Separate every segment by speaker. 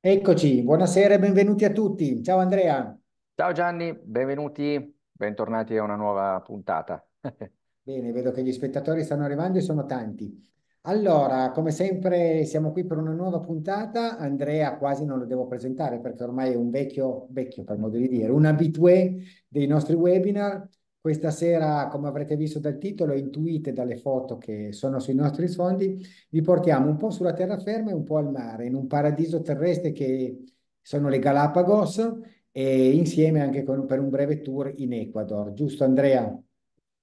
Speaker 1: Eccoci, buonasera e benvenuti a tutti. Ciao Andrea. Ciao Gianni, benvenuti, bentornati a una nuova puntata.
Speaker 2: Bene, vedo che gli spettatori stanno arrivando e sono tanti. Allora, come sempre siamo qui per una nuova puntata. Andrea quasi non lo devo presentare perché ormai è un vecchio, vecchio per modo di dire, un abitué dei nostri webinar. Questa sera, come avrete visto dal titolo, e intuite dalle foto che sono sui nostri sfondi, vi portiamo un po' sulla terraferma e un po' al mare, in un paradiso terrestre che sono le Galapagos e insieme anche con, per un breve tour in Ecuador. Giusto Andrea?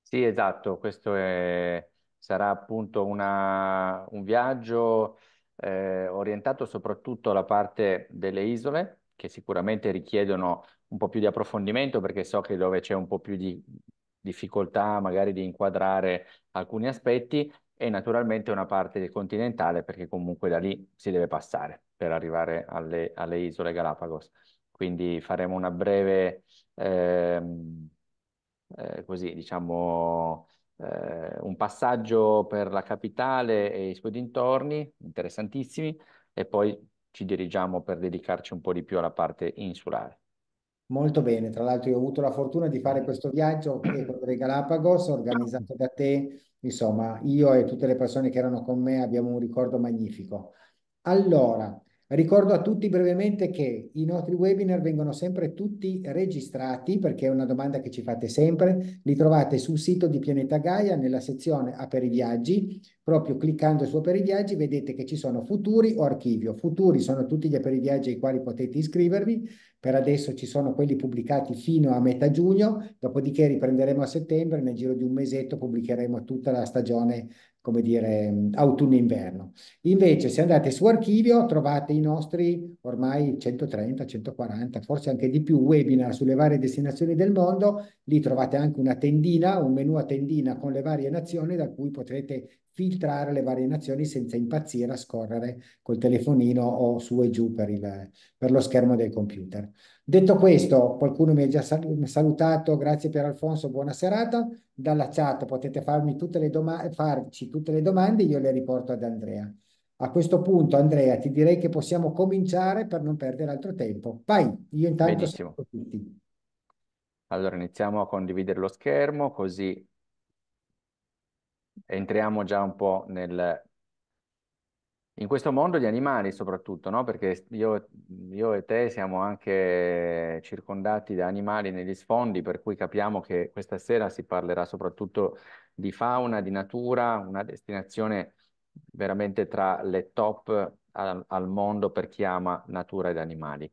Speaker 1: Sì, esatto, questo è, sarà appunto una, un viaggio eh, orientato soprattutto alla parte delle isole che sicuramente richiedono un po' più di approfondimento perché so che dove c'è un po' più di difficoltà magari di inquadrare alcuni aspetti e naturalmente una parte continentale perché comunque da lì si deve passare per arrivare alle, alle isole Galapagos. Quindi faremo una breve, eh, eh, così diciamo, eh, un passaggio per la capitale e i suoi dintorni, interessantissimi, e poi ci dirigiamo per dedicarci un po' di più alla parte insulare.
Speaker 2: Molto bene, tra l'altro io ho avuto la fortuna di fare questo viaggio che con le Galapagos, organizzato da te, insomma io e tutte le persone che erano con me abbiamo un ricordo magnifico. Allora, ricordo a tutti brevemente che i nostri webinar vengono sempre tutti registrati perché è una domanda che ci fate sempre, li trovate sul sito di Pianeta Gaia nella sezione A per i viaggi, proprio cliccando su per i viaggi vedete che ci sono futuri o archivio. Futuri sono tutti gli per i viaggi ai quali potete iscrivervi, per adesso ci sono quelli pubblicati fino a metà giugno, dopodiché riprenderemo a settembre, nel giro di un mesetto pubblicheremo tutta la stagione come dire, autunno-inverno. Invece, se andate su archivio, trovate i nostri ormai 130, 140, forse anche di più, webinar sulle varie destinazioni del mondo. Lì trovate anche una tendina, un menu a tendina con le varie nazioni da cui potrete filtrare le varie nazioni senza impazzire a scorrere col telefonino o su e giù per, il, per lo schermo del computer. Detto questo, qualcuno mi ha già salutato, grazie per Alfonso, buona serata. Dalla chat potete farmi tutte le farci tutte le domande, io le riporto ad Andrea. A questo punto, Andrea, ti direi che possiamo cominciare per non perdere altro tempo. Vai, io intanto Benissimo.
Speaker 1: saluto tutti. Allora iniziamo a condividere lo schermo, così entriamo già un po' nel... In questo mondo gli animali soprattutto, no? Perché io, io e te siamo anche circondati da animali negli sfondi, per cui capiamo che questa sera si parlerà soprattutto di fauna, di natura, una destinazione veramente tra le top al, al mondo per chi ama natura ed animali.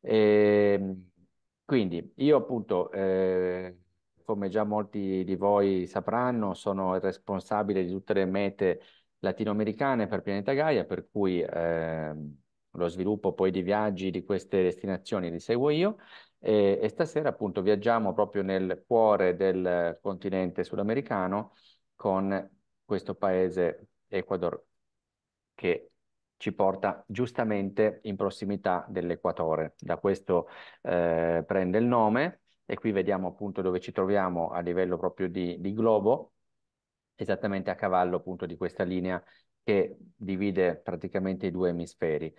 Speaker 1: E ehm, quindi io appunto... Eh come già molti di voi sapranno, sono il responsabile di tutte le mete latinoamericane per Pianeta Gaia, per cui eh, lo sviluppo poi di viaggi di queste destinazioni li seguo io e, e stasera appunto viaggiamo proprio nel cuore del continente sudamericano con questo paese Ecuador che ci porta giustamente in prossimità dell'Equatore. Da questo eh, prende il nome e qui vediamo appunto dove ci troviamo a livello proprio di, di globo, esattamente a cavallo appunto di questa linea che divide praticamente i due emisferi.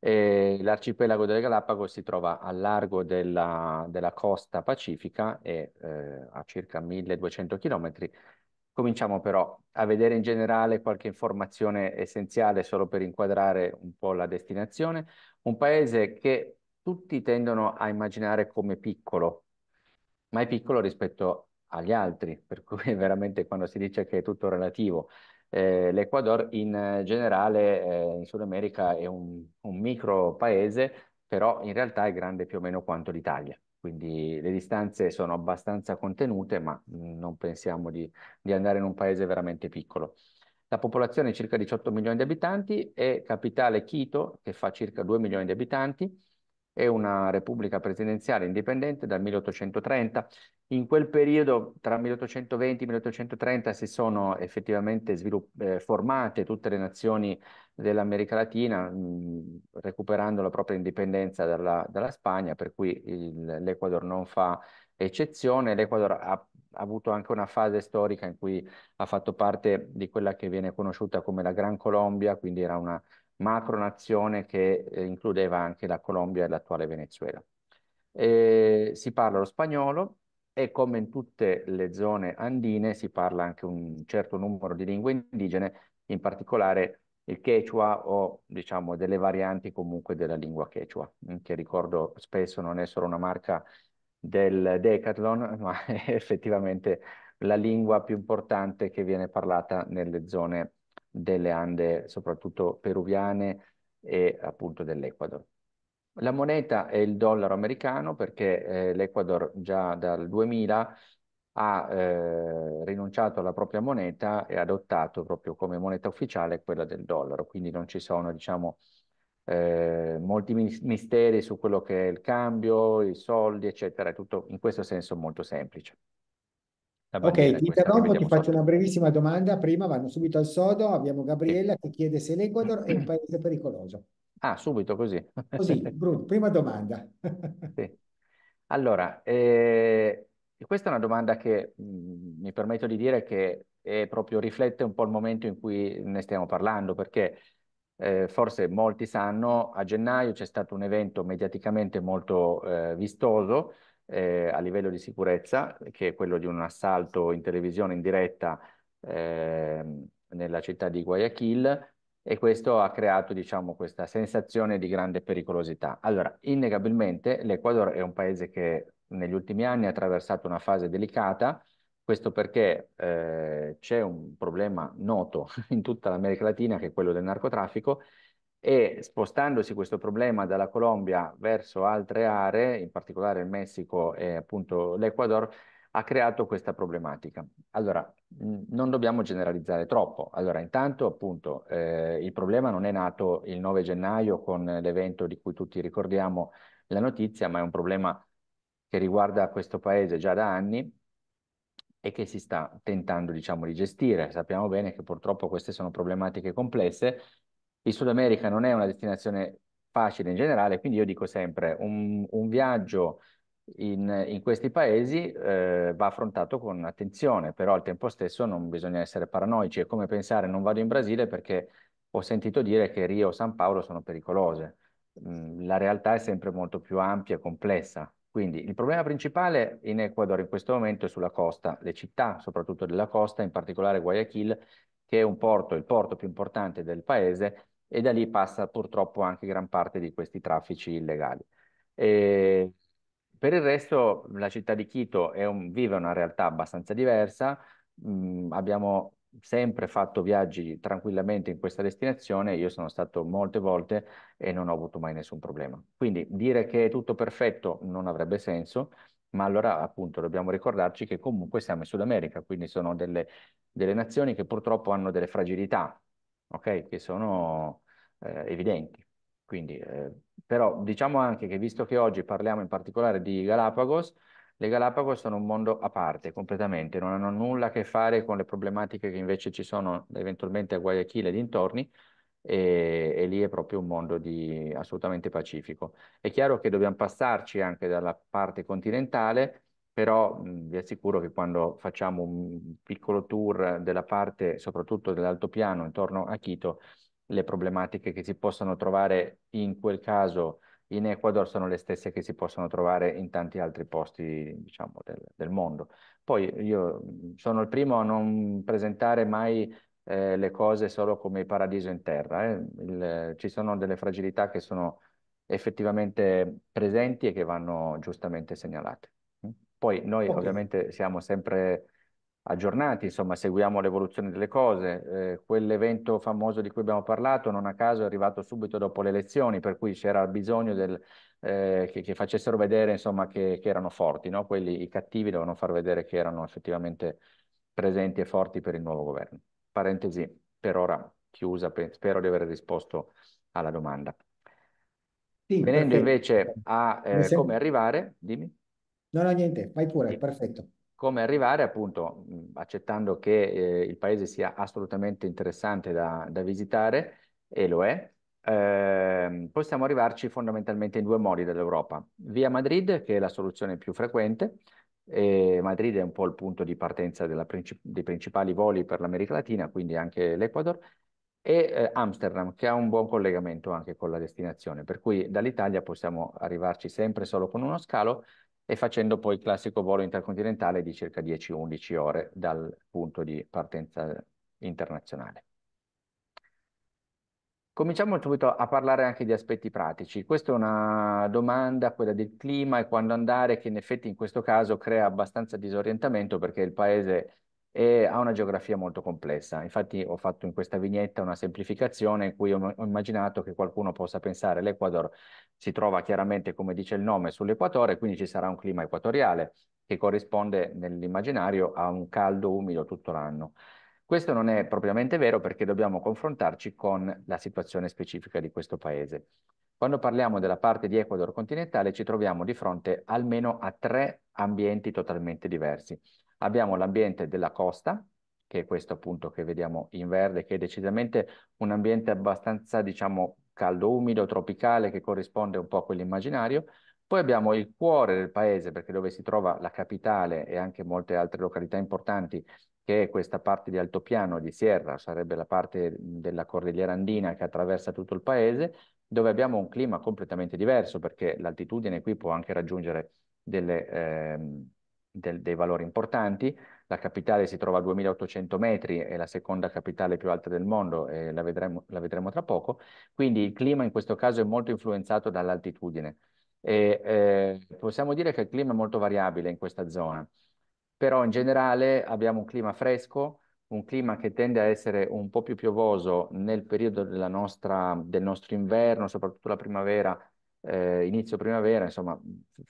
Speaker 1: L'arcipelago delle Galapagos si trova al largo della, della costa pacifica e eh, a circa 1200 km. Cominciamo però a vedere in generale qualche informazione essenziale solo per inquadrare un po' la destinazione. Un paese che tutti tendono a immaginare come piccolo, ma è piccolo rispetto agli altri, per cui veramente quando si dice che è tutto relativo. Eh, L'Ecuador in generale eh, in Sud America è un, un micro paese, però in realtà è grande più o meno quanto l'Italia quindi le distanze sono abbastanza contenute, ma mm, non pensiamo di, di, andare in un paese veramente piccolo. La popolazione è circa 18 milioni di abitanti e capitale Quito, che fa circa 2 milioni di abitanti, e una repubblica presidenziale indipendente dal 1830. In quel periodo, tra 1820 e 1830, si sono effettivamente eh, formate tutte le nazioni dell'America Latina, mh, mm, recuperando la propria indipendenza dalla, dalla Spagna, per cui l'Ecuador non fa eccezione. L'Ecuador ha, ha avuto anche una fase storica in cui ha fatto parte di quella che viene conosciuta come la Gran Colombia, quindi era una macronazione che eh, includeva anche la Colombia e l'attuale Venezuela. E si parla lo spagnolo e come in tutte le zone andine si parla anche un certo numero di lingue indigene, in particolare il quechua o diciamo delle varianti comunque della lingua quechua, mm, che ricordo spesso non è solo una marca del decathlon, ma è effettivamente la lingua più importante che viene parlata nelle zone andine delle Ande, soprattutto peruviane e appunto dell'Ecuador. La moneta è il dollaro americano perché eh, l'Ecuador già dal 2000 ha eh, rinunciato alla propria moneta e ha adottato proprio come moneta ufficiale quella del dollaro, quindi non ci sono diciamo, eh, molti misteri su quello che è il cambio, i soldi, eccetera, è tutto in questo senso molto semplice. Ok, ti interrompo, ti
Speaker 2: faccio sotto. una brevissima domanda. Prima vanno subito al sodo. Abbiamo Gabriella che chiede se l'Ecuador è un paese pericoloso.
Speaker 1: Ah, subito così. Così,
Speaker 2: Bruno, prima domanda.
Speaker 1: Sì. Allora, eh, questa è una domanda che mh, mm, mi permetto di dire che proprio riflette un po' il momento in cui ne stiamo parlando, perché eh, forse molti sanno, a gennaio c'è stato un evento mediaticamente molto eh, vistoso eh, a livello di sicurezza, che è quello di un assalto in televisione in diretta eh, nella città di Guayaquil, e questo ha creato diciamo, questa sensazione di grande pericolosità. Allora, innegabilmente l'Ecuador è un paese che negli ultimi anni ha attraversato una fase delicata, questo perché eh, c'è un problema noto in tutta l'America Latina che è quello del narcotraffico e spostandosi questo problema dalla Colombia verso altre aree, in particolare il Messico e appunto l'Ecuador, ha creato questa problematica. Allora, non dobbiamo generalizzare troppo. Allora, intanto appunto eh, il problema non è nato il 9 gennaio con l'evento di cui tutti ricordiamo la notizia, ma è un problema che riguarda questo paese già da anni e che si sta tentando, diciamo, di gestire. Sappiamo bene che purtroppo queste sono problematiche complesse il Sud America non è una destinazione facile in generale, quindi io dico sempre un, un viaggio in, in, questi paesi eh, va affrontato con attenzione, però al tempo stesso non bisogna essere paranoici. È come pensare non vado in Brasile perché ho sentito dire che Rio o San Paolo sono pericolose. Mm, la realtà è sempre molto più ampia e complessa. Quindi il problema principale in Ecuador in questo momento è sulla costa, le città soprattutto della costa, in particolare Guayaquil, che è porto, il porto più importante del paese, e da lì passa purtroppo anche gran parte di questi traffici illegali. E per il resto la città di Quito un, vive una realtà abbastanza diversa, mm, abbiamo sempre fatto viaggi tranquillamente in questa destinazione, io sono stato molte volte e non ho avuto mai nessun problema. Quindi dire che è tutto perfetto non avrebbe senso, ma allora appunto dobbiamo ricordarci che comunque siamo in Sud America, quindi sono delle, delle nazioni che purtroppo hanno delle fragilità okay? che sono eh, evidenti. Quindi, eh, però diciamo anche che visto che oggi parliamo in particolare di Galapagos, le Galapagos sono un mondo a parte completamente, non hanno nulla a che fare con le problematiche che invece ci sono eventualmente a Guayaquil e dintorni, e, e, lì è proprio un mondo di, assolutamente pacifico. È chiaro che dobbiamo passarci anche dalla parte continentale però mh, mhmm, vi assicuro che quando facciamo un piccolo tour della parte, soprattutto dell'altopiano, intorno a Quito, le problematiche che si possono trovare in quel caso in Ecuador sono le stesse che si possono trovare in tanti altri posti, diciamo, del, del mondo. Poi io mhmm, sono il primo a non presentare mai eh, le cose solo come paradiso in terra. Eh. Il, ci sono delle fragilità che sono effettivamente presenti e che vanno giustamente segnalate. Poi noi okay. ovviamente siamo sempre aggiornati, insomma, seguiamo l'evoluzione delle cose. Eh, quell'evento famoso di cui abbiamo parlato non a caso è arrivato subito dopo le elezioni, per cui c'era bisogno del, eh, che, che, facessero vedere insomma, che, che erano forti, no? Quelli, i cattivi devono far vedere che erano effettivamente presenti e forti per il nuovo governo. Parentesi per ora chiusa, spero di aver risposto alla domanda. Sì, Venendo invece a eh, come arrivare, dimmi.
Speaker 2: No, no, niente, fai pure, sì. perfetto.
Speaker 1: Come arrivare appunto, accettando che eh, il paese sia assolutamente interessante da, da visitare, e lo è, eh, possiamo arrivarci fondamentalmente in due modi dall'Europa. Via Madrid, che è la soluzione più frequente, e Madrid è un po' il punto di partenza princip dei principali voli per l'America Latina, quindi anche l'Ecuador, e eh, Amsterdam, che ha un buon collegamento anche con la destinazione, per cui dall'Italia possiamo arrivarci sempre solo con uno scalo, e facendo poi il classico volo intercontinentale di circa 10-11 ore dal punto di partenza internazionale. Cominciamo subito a parlare anche di aspetti pratici. Questa è una domanda, quella del clima e quando andare, che in effetti in questo caso crea abbastanza disorientamento perché il paese e ha una geografia molto complessa. Infatti ho fatto in questa vignetta una semplificazione in cui ho, ho immaginato che qualcuno possa pensare l'Ecuador si trova chiaramente, come dice il nome, sull'equatore, quindi ci sarà un clima equatoriale che corrisponde nell'immaginario a un caldo umido tutto l'anno. Questo non è propriamente vero perché dobbiamo confrontarci con la situazione specifica di questo paese. Quando parliamo della parte di Ecuador continentale ci troviamo di fronte almeno a tre ambienti totalmente diversi. Abbiamo l'ambiente della costa, che è questo appunto che vediamo in verde, che è decisamente un ambiente abbastanza, diciamo, caldo, umido, tropicale, che corrisponde un po' a quell'immaginario. Poi abbiamo il cuore del paese, perché dove si trova la capitale e anche molte altre località importanti, che è questa parte di altopiano di Sierra, sarebbe la parte della cordigliera andina che attraversa tutto il paese, dove abbiamo un clima completamente diverso, perché l'altitudine qui può anche raggiungere delle... Ehm, del, dei valori importanti. La capitale si trova a 2800 metri, è la seconda capitale più alta del mondo e la vedremo, la vedremo tra poco. Quindi il clima in questo caso è molto influenzato dall'altitudine. E, eh, possiamo dire che il clima è molto variabile in questa zona, però in generale abbiamo un clima fresco, un clima che tende a essere un po' più piovoso nel periodo nostra, del nostro inverno, soprattutto la primavera eh, inizio primavera, insomma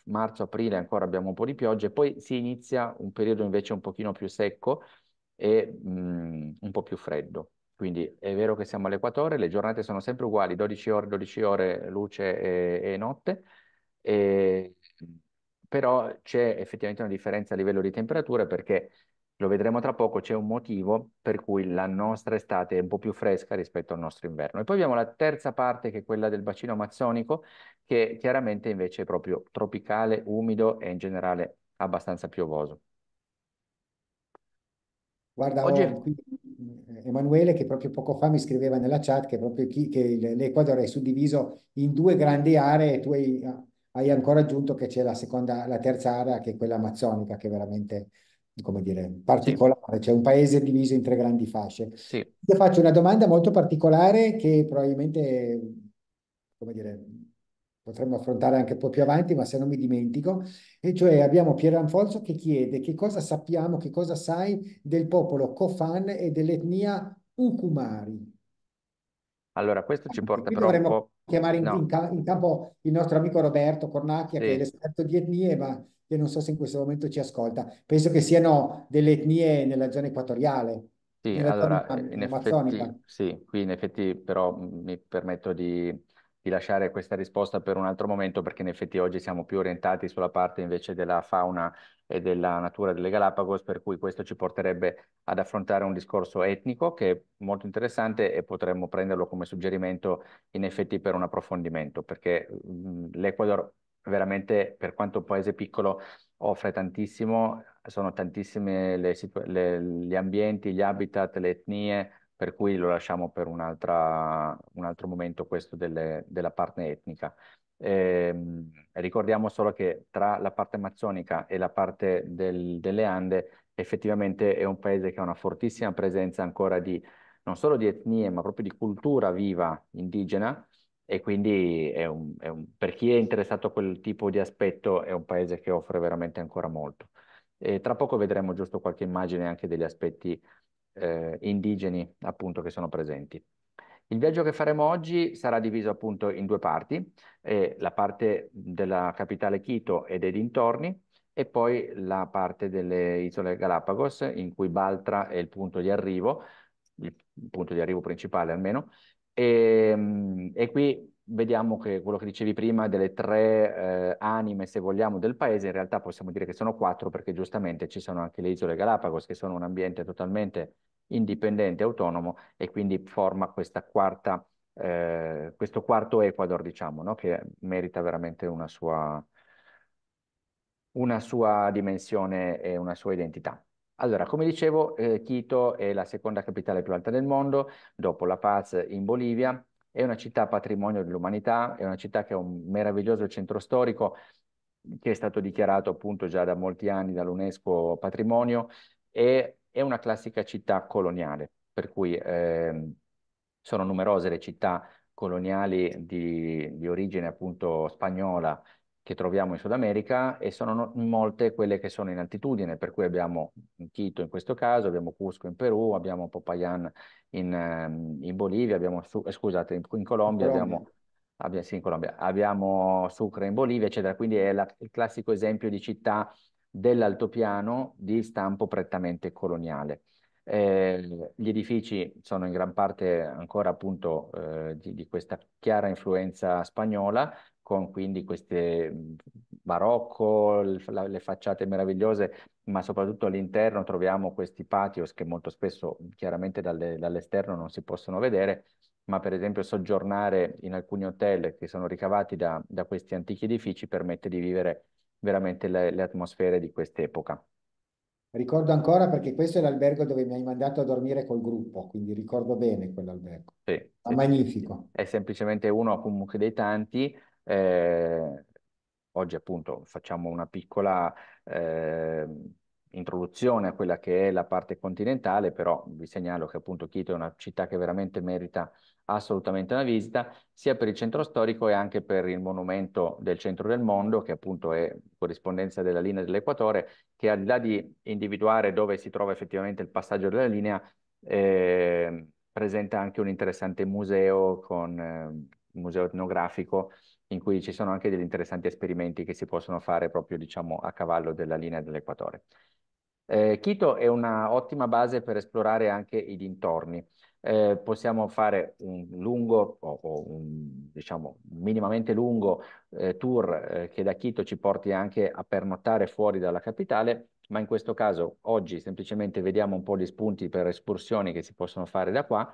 Speaker 1: marzo-aprile ancora abbiamo un po' di piogge, poi si inizia un periodo invece un pochino più secco e mh, mhmm, un po' più freddo. Quindi è vero che siamo all'equatore, le giornate sono sempre uguali, 12 ore, 12 ore luce e, e notte, e, però c'è effettivamente una differenza a livello di temperature perché lo vedremo tra poco, c'è un motivo per cui la nostra estate è un po' più fresca rispetto al nostro inverno. E poi abbiamo la terza parte che è quella del bacino amazzonico, che chiaramente invece è proprio tropicale, umido e in generale abbastanza piovoso.
Speaker 2: Guarda, Oggi... qui, Emanuele che proprio poco fa mi scriveva nella chat che proprio chi, che l'Equador è suddiviso in due grandi aree e tu hai, hai ancora aggiunto che c'è la seconda, la terza area che è quella amazzonica che veramente come dire, particolare, sì. cioè un paese diviso in tre grandi fasce. Sì. Io faccio una domanda molto particolare che probabilmente, come dire, potremmo affrontare anche un po' più avanti, ma se non mi dimentico, e cioè abbiamo Pieranfonso che chiede che cosa sappiamo, che cosa sai del popolo Kofan e dell'etnia Ukumari.
Speaker 1: Allora, questo ci porta Quindi però un po'... chiamare in, no.
Speaker 2: in, campo il nostro amico Roberto Cornacchia, sì. che è l'esperto di etnie, ma che non so se in questo momento ci ascolta. Penso che siano delle etnie nella zona equatoriale.
Speaker 1: Sì, allora, zona eh, in effetti, sì, qui in effetti però mi permetto di, di, lasciare questa risposta per un altro momento perché in effetti oggi siamo più orientati sulla parte invece della fauna e della natura delle Galapagos, per cui questo ci porterebbe ad affrontare un discorso etnico che è molto interessante e potremmo prenderlo come suggerimento in effetti per un approfondimento, perché mm, l'Ecuador veramente per quanto un paese piccolo offre tantissimo, sono tantissime le situ- gli ambienti, gli habitat, le etnie, per cui lo lasciamo per un altro momento questo delle, della parte etnica. Eh, ricordiamo solo che tra la parte amazzonica e la parte del, delle Ande effettivamente è un paese che ha una fortissima presenza ancora di non solo di etnie ma proprio di cultura viva indigena e quindi è un, è un, per chi è interessato a quel tipo di aspetto è un paese che offre veramente ancora molto. E tra poco vedremo giusto qualche immagine anche degli aspetti eh, indigeni appunto che sono presenti. Il viaggio che faremo oggi sarà diviso appunto in due parti, eh, la parte della capitale Quito e dei dintorni e poi la parte delle isole Galapagos in cui Baltra è il punto di arrivo, il punto di arrivo principale almeno, e, ehm, e, qui vediamo che quello che dicevi prima delle tre eh, anime, se vogliamo, del paese, in realtà possiamo dire che sono quattro perché giustamente ci sono anche le isole Galapagos che sono un ambiente totalmente indipendente, autonomo e quindi forma quarta, eh, questo quarto Ecuador, diciamo, no? che merita veramente una sua, una sua dimensione e una sua identità. Allora, come dicevo, eh, Quito è la seconda capitale più alta del mondo, dopo La Paz in Bolivia, è una città patrimonio dell'umanità, è una città che ha un meraviglioso centro storico che è stato dichiarato appunto già da molti anni dall'UNESCO patrimonio e è una classica città coloniale, per cui eh, sono numerose le città coloniali di, di origine appunto spagnola che troviamo in Sud America e sono molte quelle che sono in altitudine, per cui abbiamo Quito in questo caso, abbiamo Cusco in Perù, abbiamo Popayan in, ehm, in Bolivia, abbiamo, eh, scusate, in, in Colombia, Colombia. Abbiamo, abbiamo, sì, in Colombia, abbiamo Sucre in Bolivia, eccetera. Quindi è la, il classico esempio di città dell'altopiano di stampo prettamente coloniale. Eh, gli edifici sono in gran parte ancora appunto eh, di, di questa chiara influenza spagnola, con quindi queste mhmm, barocco, le facciate meravigliose, ma soprattutto all'interno troviamo questi patios che molto spesso chiaramente dalle, dall'esterno non si possono vedere, ma per esempio soggiornare in alcuni hotel che sono ricavati da, da questi antichi edifici permette di vivere veramente le, le atmosfere di quest'epoca.
Speaker 2: Ricordo ancora perché questo è l'albergo dove mi hai mandato a dormire col gruppo, quindi ricordo bene quell'albergo.
Speaker 1: Sì, sì, magnifico. È semplicemente uno comunque dei tanti eh, oggi appunto facciamo una piccola eh, introduzione a quella che è la parte continentale, però vi segnalo che appunto Quito è una città che veramente merita assolutamente una visita, sia per il centro storico e anche per il monumento del centro del mondo, che appunto è corrispondenza della linea dell'Equatore, che al di là di individuare dove si trova effettivamente il passaggio della linea, eh, presenta anche un interessante museo con eh, museo etnografico in cui ci sono anche degli interessanti esperimenti che si possono fare proprio diciamo, a cavallo della linea dell'equatore. Eh, Quito è un'ottima base per esplorare anche i dintorni. Eh, possiamo fare un lungo o, o un, diciamo minimamente lungo eh, tour eh, che da Quito ci porti anche a pernottare fuori dalla capitale, ma in questo caso oggi semplicemente vediamo un po' gli spunti per escursioni che si possono fare da qua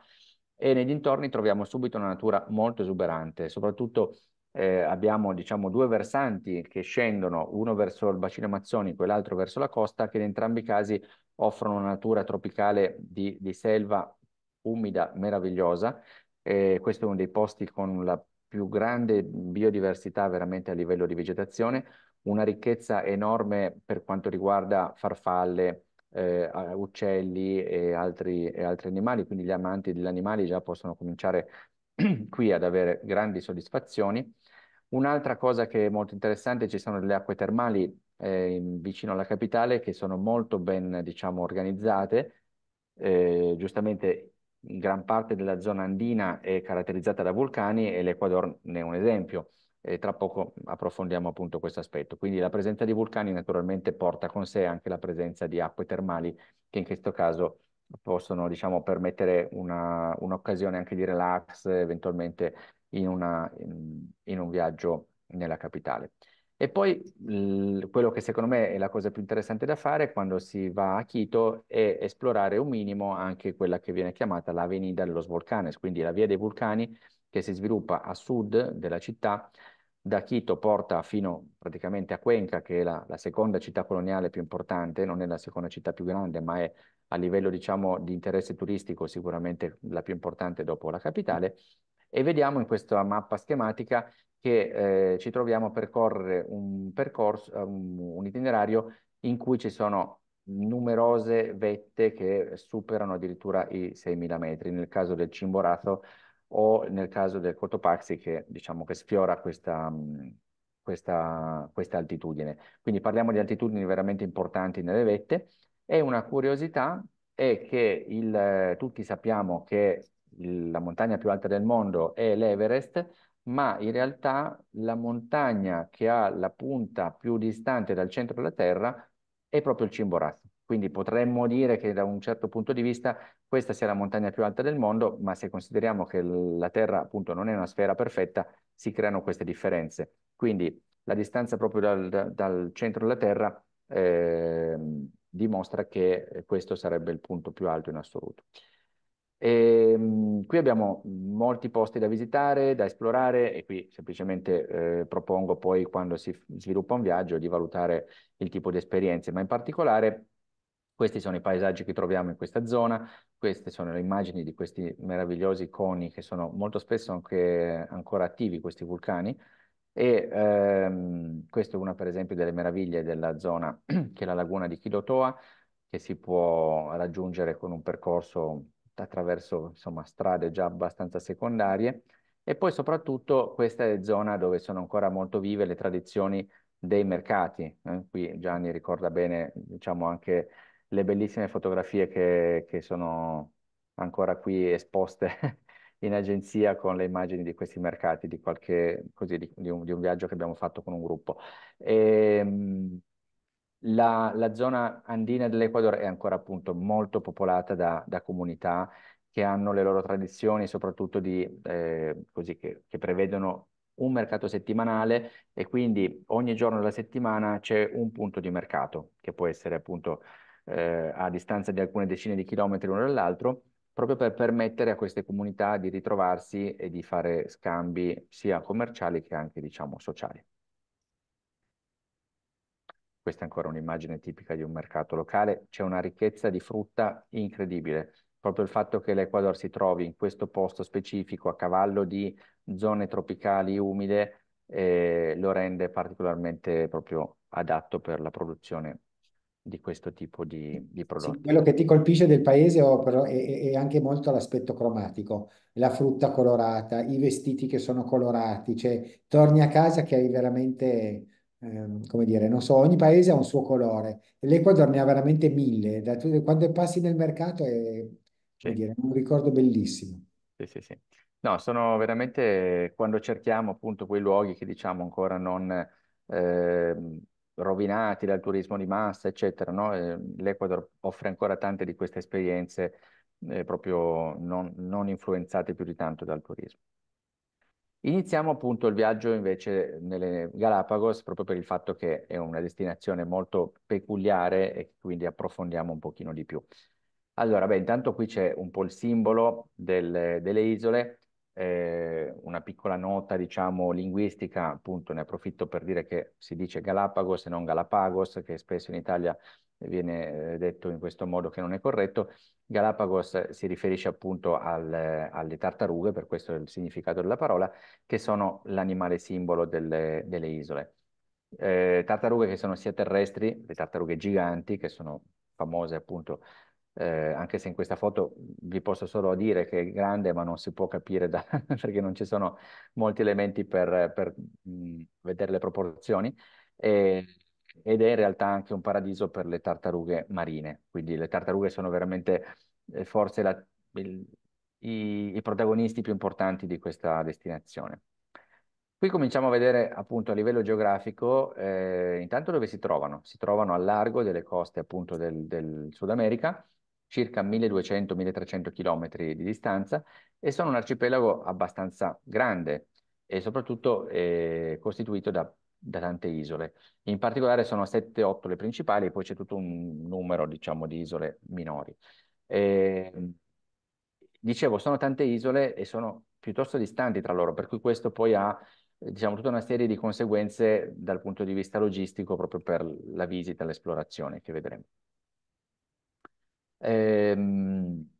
Speaker 1: e nei dintorni troviamo subito una natura molto esuberante, soprattutto eh, abbiamo diciamo, due versanti che scendono, uno verso il bacino amazzonico e l'altro verso la costa, che in entrambi i casi offrono una natura tropicale di, di selva umida meravigliosa. Eh, questo è uno dei posti con la più grande biodiversità veramente a livello di vegetazione, una ricchezza enorme per quanto riguarda farfalle, eh, uccelli e altri, e altri, animali, quindi gli amanti degli animali già possono cominciare qui ad avere grandi soddisfazioni. Un'altra cosa che è molto interessante, ci sono delle acque termali eh, vicino alla capitale che sono molto ben, diciamo, organizzate. Eh, giustamente gran parte della zona andina è caratterizzata da vulcani e l'Ecuador ne è un esempio. E tra poco approfondiamo appunto questo aspetto. Quindi la presenza di vulcani naturalmente porta con sé anche la presenza di acque termali che in questo caso possono diciamo, permettere un'occasione anche di relax, eventualmente in, una, in, in un viaggio nella capitale. E poi quello che secondo me è la cosa più interessante da fare quando si va a Quito è esplorare un minimo anche quella che viene chiamata l'Avenida de los Volcanes, quindi la via dei vulcani che si sviluppa a sud della città, da Quito porta fino praticamente a Cuenca, che è la, la seconda città coloniale più importante, non è la seconda città più grande, ma è a livello diciamo, di interesse turistico sicuramente la più importante dopo la capitale, e vediamo in questa mappa schematica che eh, ci troviamo a percorrere un, percorso, eh, un, un itinerario in cui ci sono numerose vette che superano addirittura i 6.000 metri, nel caso del Cimborazo o nel caso del Cotopaxi che diciamo che sfiora questa, mm, questa, questa altitudine. Quindi parliamo di altitudini veramente importanti nelle vette e una curiosità è che il, tutti sappiamo che la montagna più alta del mondo è l'Everest, ma in realtà la montagna che ha la punta più distante dal centro della Terra è proprio il Cimborazzo. Quindi potremmo dire che da un certo punto di vista questa sia la montagna più alta del mondo, ma se consideriamo che la Terra appunto non è una sfera perfetta, si creano queste differenze. Quindi la distanza proprio dal, dal centro della Terra eh, dimostra che questo sarebbe il punto più alto in assoluto. E, ehm, mh, qui abbiamo molti posti da visitare, da esplorare e qui semplicemente eh, propongo poi quando si sviluppa un viaggio di valutare il tipo di esperienze, ma in particolare questi sono i paesaggi che troviamo in questa zona, queste sono le immagini di questi meravigliosi coni che sono molto spesso anche ancora attivi questi vulcani e ehm, questa è una per esempio delle meraviglie della zona che è la laguna di Kidotoa che si può raggiungere con un percorso attraverso insomma, strade già abbastanza secondarie e poi soprattutto questa è zona dove sono ancora molto vive le tradizioni dei mercati. Eh, qui Gianni ricorda bene diciamo, anche le bellissime fotografie che, che sono ancora qui esposte in agenzia con le immagini di questi mercati, di, qualche, così, di, di, un, di un, viaggio che abbiamo fatto con un gruppo. E, ehm, la, la zona andina dell'Ecuador è ancora appunto molto popolata da, da comunità che hanno le loro tradizioni, soprattutto di, eh, così che, che, prevedono un mercato settimanale e quindi ogni giorno della settimana c'è un punto di mercato che può essere appunto eh, a distanza di alcune decine di chilometri l'uno dall'altro, proprio per permettere a queste comunità di ritrovarsi e di fare scambi sia commerciali che anche diciamo sociali. Questa è ancora un'immagine tipica di un mercato locale. C'è una ricchezza di frutta incredibile. Proprio il fatto che l'Ecuador si trovi in questo posto specifico a cavallo di zone tropicali umide eh, lo rende particolarmente proprio adatto per la produzione di questo tipo di, di prodotti. Sì,
Speaker 2: quello che ti colpisce del paese è, è anche molto l'aspetto cromatico, la frutta colorata, i vestiti che sono colorati, cioè torni a casa che hai veramente Ehm, come dire, non so, ogni paese ha un suo colore e l'Ecuador ne ha veramente mille, da tu, quando passi nel mercato è sì. dire, un ricordo bellissimo.
Speaker 1: Sì, sì, sì. No, sono veramente quando cerchiamo appunto quei luoghi che diciamo ancora non eh, rovinati dal turismo di massa, eccetera, no? L'Ecuador offre ancora tante di queste esperienze eh, proprio non, non influenzate più di tanto dal turismo. Iniziamo appunto il viaggio invece nelle Galapagos proprio per il fatto che è una destinazione molto peculiare e quindi approfondiamo un pochino di più. Allora, beh, intanto qui c'è un po' il simbolo del, delle isole, eh, una piccola nota diciamo linguistica, appunto ne approfitto per dire che si dice Galapagos e non Galapagos, che spesso in Italia viene eh, detto in questo modo che non è corretto. Galapagos si riferisce appunto al, eh, alle tartarughe, per questo è il significato della parola, che sono l'animale simbolo delle, delle isole. Eh, tartarughe che sono sia terrestri, le tartarughe giganti, che sono famose appunto, eh, anche se in questa foto vi posso solo dire che è grande, ma non si può capire da, perché non ci sono molti elementi per, per mh, mm, vedere le proporzioni. E, ed è in realtà anche un paradiso per le tartarughe marine, quindi le tartarughe sono veramente eh, forse la, il, i, i protagonisti più importanti di questa destinazione. Qui cominciamo a vedere appunto a livello geografico eh, intanto dove si trovano. Si trovano a largo delle coste appunto del, del Sud America, circa 1200-1300 km di distanza e sono un arcipelago abbastanza grande e soprattutto eh, costituito da da tante isole. In particolare sono 7-8 le principali, poi c'è tutto un numero, diciamo, di isole minori. E, ehm, dicevo, sono tante isole e sono piuttosto distanti tra loro, per cui questo poi ha diciamo, tutta una serie di conseguenze dal punto di vista logistico proprio per la visita, l'esplorazione che vedremo. Ehm,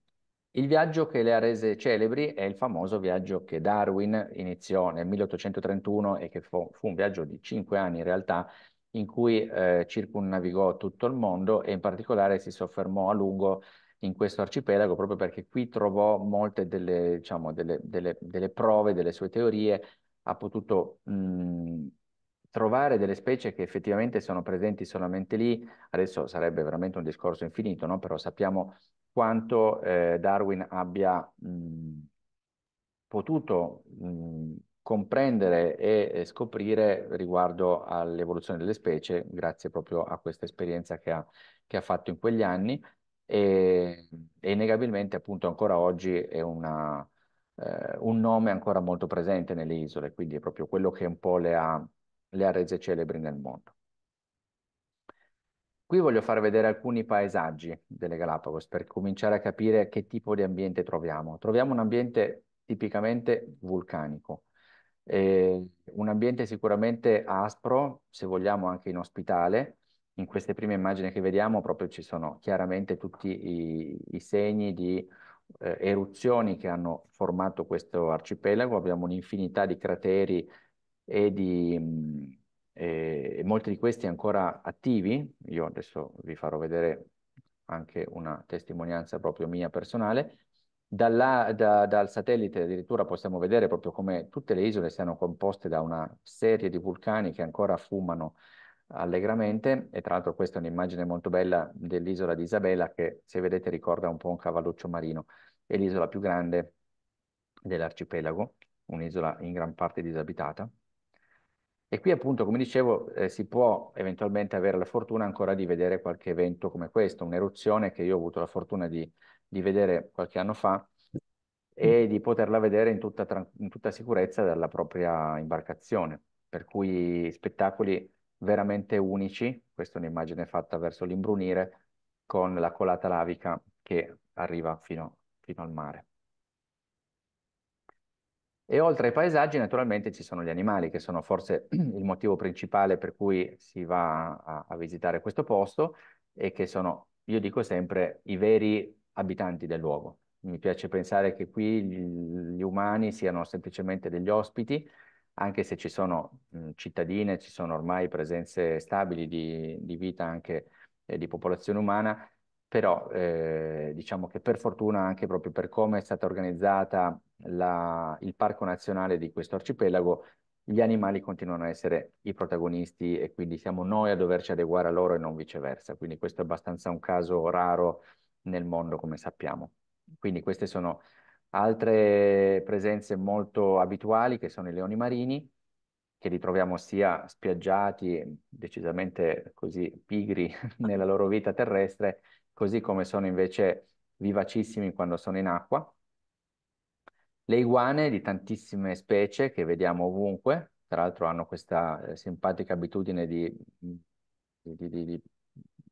Speaker 1: il viaggio che le ha rese celebri è il famoso viaggio che Darwin iniziò nel 1831 e che fu, fu un viaggio di cinque anni in realtà, in cui eh, circunnavigò tutto il mondo e in particolare si soffermò a lungo in questo arcipelago proprio perché qui trovò molte delle, diciamo, delle, delle, delle prove delle sue teorie, ha potuto mh, trovare delle specie che effettivamente sono presenti solamente lì, adesso sarebbe veramente un discorso infinito, no? però sappiamo quanto eh, Darwin abbia mh, potuto mh, comprendere e, e scoprire riguardo all'evoluzione delle specie, grazie proprio a questa esperienza che ha, che ha fatto in quegli anni e, e innegabilmente appunto ancora oggi è una, eh, un nome ancora molto presente nelle isole, quindi è proprio quello che un po' le ha, le ha rese celebri nel mondo. Qui voglio far vedere alcuni paesaggi delle Galapagos per cominciare a capire che tipo di ambiente troviamo. Troviamo un ambiente tipicamente vulcanico, eh, un ambiente sicuramente aspro, se vogliamo anche inospitale. In queste prime immagini che vediamo proprio ci sono chiaramente tutti i, i segni di eh, eruzioni che hanno formato questo arcipelago. Abbiamo un'infinità di crateri e di... Mh, e, e molti di questi ancora attivi. Io adesso vi farò vedere anche una testimonianza proprio mia personale. Dalla, da, dal satellite addirittura possiamo vedere proprio come tutte le isole siano composte da una serie di vulcani che ancora fumano allegramente e tra l'altro questa è un'immagine molto bella dell'isola di Isabella che se vedete ricorda un po' un cavalluccio marino, è l'isola più grande dell'arcipelago, un'isola in gran parte disabitata. E qui appunto, come dicevo, eh, si può eventualmente avere la fortuna ancora di vedere qualche evento come questo, un'eruzione che io ho avuto la fortuna di, di vedere qualche anno fa e mm. di poterla vedere in tutta, in tutta sicurezza dalla propria imbarcazione. Per cui spettacoli veramente unici, questa è un'immagine fatta verso l'imbrunire, con la colata lavica che arriva fino, fino al mare. E oltre ai paesaggi naturalmente ci sono gli animali che sono forse il motivo principale per cui si va a, a visitare questo posto e che sono, io dico sempre, i veri abitanti del luogo. Mi piace pensare che qui gli, umani siano semplicemente degli ospiti, anche se ci sono mh, cittadine, ci sono ormai presenze stabili di, di vita anche eh, di popolazione umana, però eh, diciamo che per fortuna anche proprio per come è stata organizzata la, il parco nazionale di questo arcipelago, gli animali continuano a essere i protagonisti e quindi siamo noi a doverci adeguare a loro e non viceversa. Quindi questo è abbastanza un caso raro nel mondo, come sappiamo. Quindi queste sono altre presenze molto abituali che sono i leoni marini, che li troviamo sia spiaggiati, decisamente così pigri nella loro vita terrestre, così come sono invece vivacissimi quando sono in acqua. Le iguane di tantissime specie che vediamo ovunque, tra l'altro hanno questa eh, simpatica abitudine di, di, di, di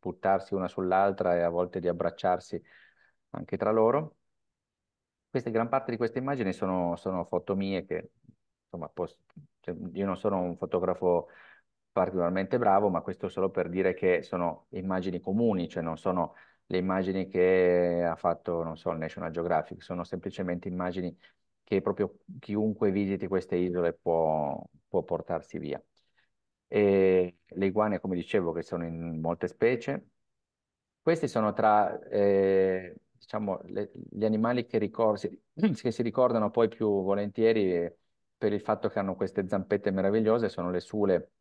Speaker 1: buttarsi una sull'altra e a volte di abbracciarsi anche tra loro. Queste, gran parte di queste immagini sono, sono foto mie che, insomma, posso, cioè, io non sono un fotografo particolarmente bravo, ma questo solo per dire che sono immagini comuni, cioè non sono le immagini che ha fatto, non so, il National Geographic, sono semplicemente immagini che proprio chiunque visiti queste isole può, può portarsi via. E le iguane, come dicevo, che sono in molte specie. Questi sono tra eh, diciamo, le, gli animali che, ricorsi, che, si ricordano poi più volentieri per il fatto che hanno queste zampette meravigliose, sono le sule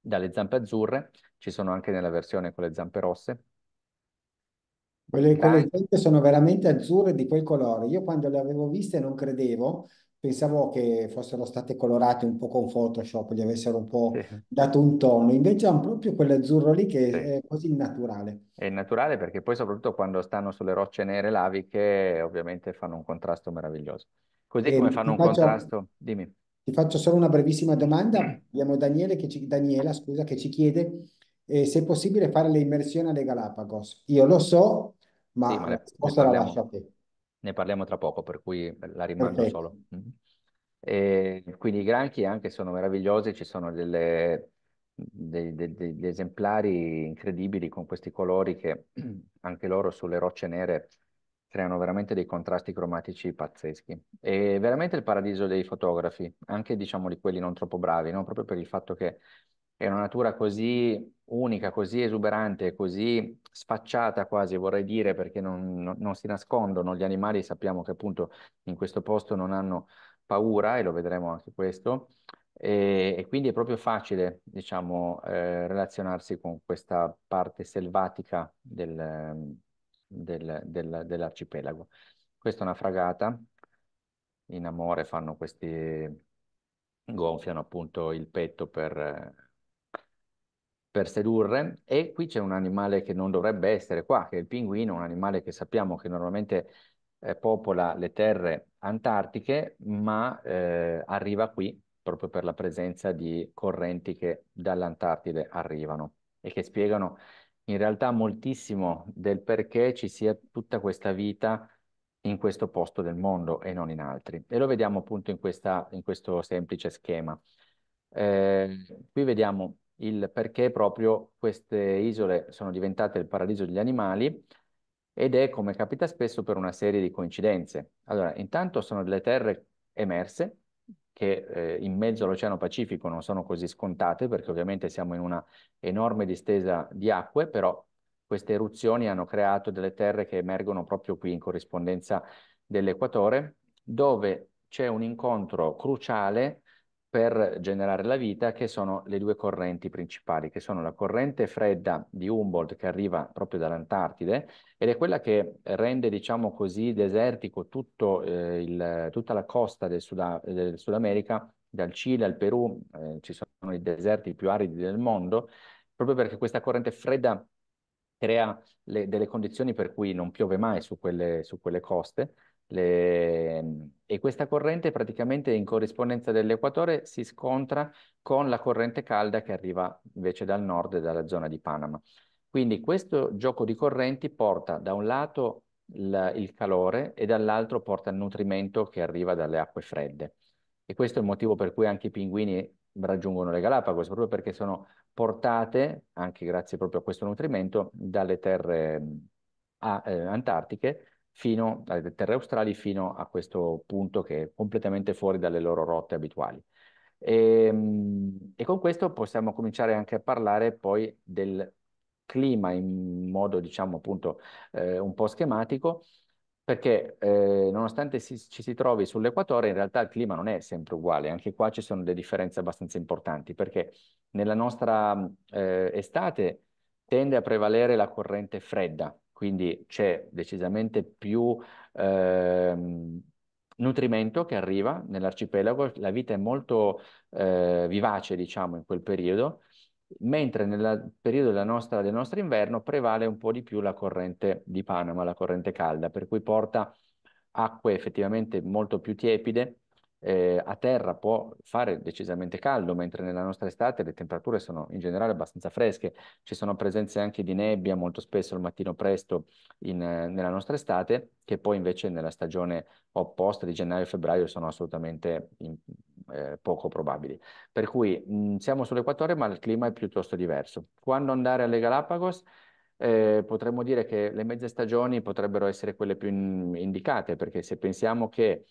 Speaker 1: dalle zampe azzurre, ci sono anche nella versione con le zampe rosse,
Speaker 2: quelle, quelle sono veramente azzurre di quel colore. Io quando le avevo viste non credevo, pensavo che fossero state colorate un po' con Photoshop, gli avessero un po' dato un tono, invece hanno proprio quell'azzurro lì che è quasi naturale.
Speaker 1: È naturale perché poi soprattutto quando stanno sulle rocce nere laviche ovviamente fanno un contrasto meraviglioso. Così e come fanno un faccio, contrasto, dimmi.
Speaker 2: Ti faccio solo una brevissima domanda. Abbiamo Daniele che ci, Daniela scusa, che ci chiede eh, se è possibile fare le immersioni alle Galapagos. Io lo so, ma, sì, ma la risposta la lascio a te.
Speaker 1: Ne parliamo tra poco, per cui la rimando Perfetto. solo. Mm-hmm. E quindi i granchi anche sono meravigliosi, ci sono delle, dei, dei, degli esemplari incredibili con questi colori che anche loro sulle rocce nere creano veramente dei contrasti cromatici pazzeschi. È veramente il paradiso dei fotografi, anche diciamo di quelli non troppo bravi, no? proprio per il fatto che è una natura così unica, così esuberante, così sfacciata quasi, vorrei dire, perché non, non, non, si nascondono. Gli animali sappiamo che appunto in questo posto non hanno paura, e lo vedremo anche questo, e, e quindi è proprio facile, diciamo, eh, relazionarsi con questa parte selvatica del, del, del, dell'arcipelago. Questa è una fragata, in amore fanno questi, gonfiano appunto il petto per per sedurre e qui c'è un animale che non dovrebbe essere qua, che è il pinguino, un animale che sappiamo che normalmente eh, popola le terre antartiche, ma eh, arriva qui proprio per la presenza di correnti che dall'Antartide arrivano e che spiegano in realtà moltissimo del perché ci sia tutta questa vita in questo posto del mondo e non in altri. E lo vediamo appunto in, questa, in questo semplice schema. Eh, qui vediamo il perché proprio queste isole sono diventate il paradiso degli animali ed è come capita spesso per una serie di coincidenze. Allora, intanto sono delle terre emerse che eh, in mezzo all'Oceano Pacifico non sono così scontate perché ovviamente siamo in una enorme distesa di acque, però queste eruzioni hanno creato delle terre che emergono proprio qui in corrispondenza dell'equatore, dove c'è un incontro cruciale per generare la vita, che sono le due correnti principali, che sono la corrente fredda di Humboldt che arriva proprio dall'Antartide ed è quella che rende, diciamo così, desertico tutto, eh, il, tutta la costa del Sud, del Sud, America, dal Cile al Perù, eh, ci sono i deserti più aridi del mondo, proprio perché questa corrente fredda crea le, delle condizioni per cui non piove mai su quelle, su quelle coste le... e questa corrente praticamente in corrispondenza dell'equatore si scontra con la corrente calda che arriva invece dal nord e dalla zona di Panama. Quindi questo gioco di correnti porta da un lato il calore e dall'altro porta il nutrimento che arriva dalle acque fredde. E questo è il motivo per cui anche i pinguini raggiungono le Galapagos, proprio perché sono portate, anche grazie proprio a questo nutrimento, dalle terre a, eh, antartiche fino dalle terre australi fino a questo punto che è completamente fuori dalle loro rotte abituali. E, ehm, e con questo possiamo cominciare anche a parlare poi del clima in modo, diciamo, appunto eh, un po' schematico, perché eh, nonostante si, ci si trovi sull'equatore, in realtà il clima non è sempre uguale, anche qua ci sono delle differenze abbastanza importanti, perché nella nostra eh, estate tende a prevalere la corrente fredda, quindi c'è decisamente più ehm, nutrimento che arriva nell'arcipelago, la vita è molto eh, vivace diciamo in quel periodo, mentre nel periodo della nostra, del nostro inverno prevale un po' di più la corrente di Panama, la corrente calda, per cui porta acque effettivamente molto più tiepide, eh, a terra può fare decisamente caldo, mentre nella nostra estate le temperature sono in generale abbastanza fresche, ci sono presenze anche di nebbia molto spesso al mattino presto in, eh, nella nostra estate, che poi invece nella stagione opposta di gennaio e febbraio sono assolutamente in, eh, poco probabili. Per cui mh, mm, siamo sull'equatore, ma il clima è piuttosto diverso. Quando andare alle Galapagos? Eh, potremmo dire che le mezze stagioni potrebbero essere quelle più in, indicate, perché se pensiamo che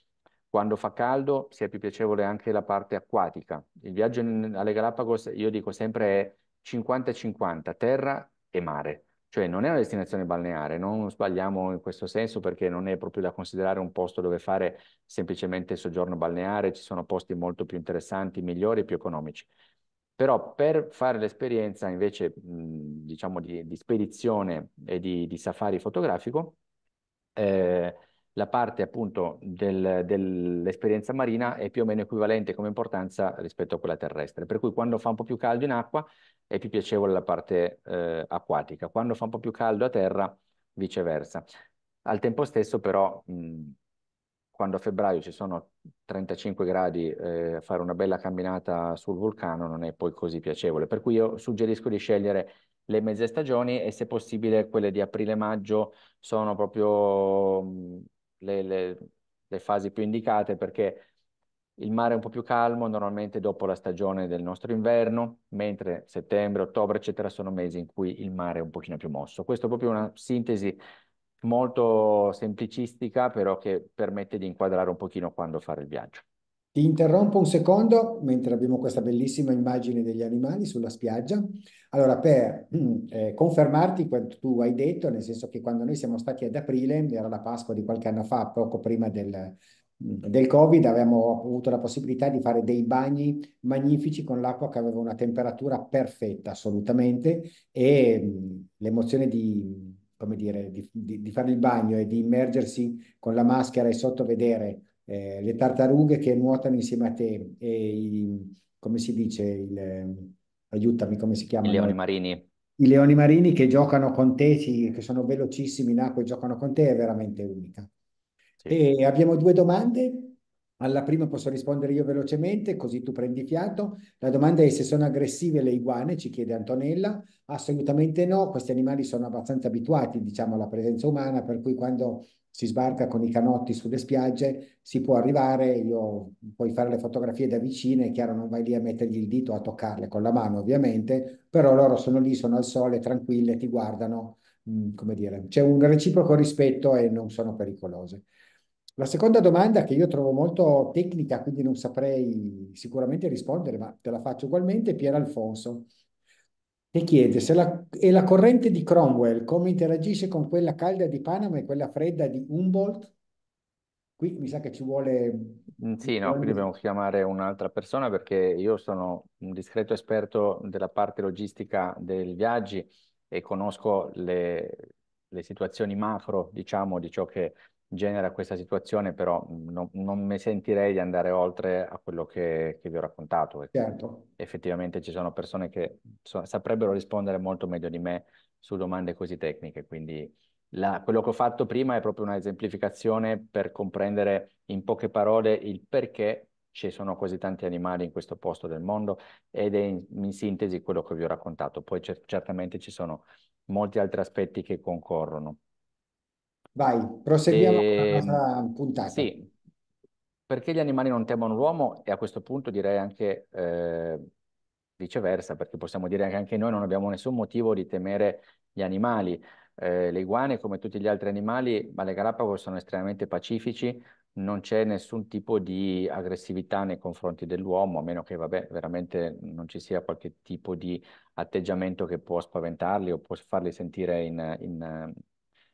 Speaker 1: quando fa caldo si è più piacevole anche la parte acquatica. Il viaggio in, alle Galapagos, io dico sempre, è 50-50, terra e mare. Cioè non è una destinazione balneare, non sbagliamo in questo senso perché non è proprio da considerare un posto dove fare semplicemente soggiorno balneare, ci sono posti molto più interessanti, migliori, più economici. Però per fare l'esperienza invece, diciamo, di, di, spedizione e di, di safari fotografico, eh, la parte appunto del, dell'esperienza marina è più o meno equivalente come importanza rispetto a quella terrestre, per cui quando fa un po' più caldo in acqua è più piacevole la parte eh, acquatica, quando fa un po' più caldo a terra viceversa. Al tempo stesso però mh, quando a febbraio ci sono 35 gradi, eh, fare una bella camminata sul vulcano non è poi così piacevole, per cui io suggerisco di scegliere le mezze stagioni e se possibile quelle di aprile-maggio sono proprio le, le, le fasi più indicate perché il mare è un po' più calmo normalmente dopo la stagione del nostro inverno, mentre settembre, ottobre, eccetera, sono mesi in cui il mare è un pochino più mosso. Questa è proprio una sintesi molto semplicistica, però che permette di inquadrare un pochino quando fare il viaggio.
Speaker 2: Ti interrompo un secondo mentre abbiamo questa bellissima immagine degli animali sulla spiaggia. Allora, per mm, eh, confermarti quanto tu hai detto, nel senso che quando noi siamo stati ad aprile, era la Pasqua di qualche anno fa, poco prima del, mm, del Covid, avevamo avuto la possibilità di fare dei bagni magnifici con l'acqua che aveva una temperatura perfetta assolutamente e mm, l'emozione di, come dire, di, di, di fare il bagno e di immergersi con la maschera e sottovedere eh, le tartarughe che nuotano insieme a te e i, come si dice, il, aiutami come si chiama? I leoni marini. I leoni marini che giocano con te, che sono velocissimi in acqua e giocano con te, è veramente unica. Sì. E abbiamo due domande. Alla prima posso rispondere io velocemente, così tu prendi fiato. La domanda è se sono aggressive le iguane, ci chiede Antonella. Assolutamente no, questi animali sono abbastanza abituati, diciamo, alla presenza umana, per cui quando si sbarca con i canotti sulle spiagge, si può arrivare, io puoi fare le fotografie da vicino, è chiaro non vai lì a mettergli il dito, a toccarle con la mano ovviamente, però loro sono lì, sono al sole, tranquille, ti guardano, mh, mm, come dire, c'è un reciproco rispetto e non sono pericolose. La seconda domanda che io trovo molto tecnica, quindi non saprei sicuramente rispondere, ma te la faccio ugualmente, Pier Alfonso e chiede se la, e la corrente di Cromwell come interagisce con quella calda di Panama e quella fredda di Humboldt? Qui mi sa che ci vuole...
Speaker 1: Mm, sì, no, qui dobbiamo chiamare un'altra persona perché io sono un discreto esperto della parte logistica dei viaggi e conosco le, le situazioni macro, diciamo, di ciò che genera questa situazione, però no, non mi sentirei di andare oltre a quello che, che vi ho raccontato. Certo. Effettivamente ci sono persone che so, saprebbero rispondere molto meglio di me su domande così tecniche, quindi la, quello che ho fatto prima è proprio una esemplificazione per comprendere in poche parole il perché ci sono così tanti animali in questo posto del mondo ed è in, in sintesi quello che vi ho raccontato. Poi certamente ci sono molti altri aspetti che concorrono. Vai, proseguiamo e... con la nostra ehm, puntata. Sì, perché gli animali non temono l'uomo e a questo punto direi anche eh, viceversa, perché possiamo dire che anche noi non abbiamo nessun motivo di temere gli animali. Eh, le iguane, come tutti gli altri animali, ma le Galapagos sono estremamente pacifici, non c'è nessun tipo di aggressività nei confronti dell'uomo, a meno che vabbè, veramente non ci sia qualche tipo di atteggiamento che può spaventarli o può farli sentire in, in,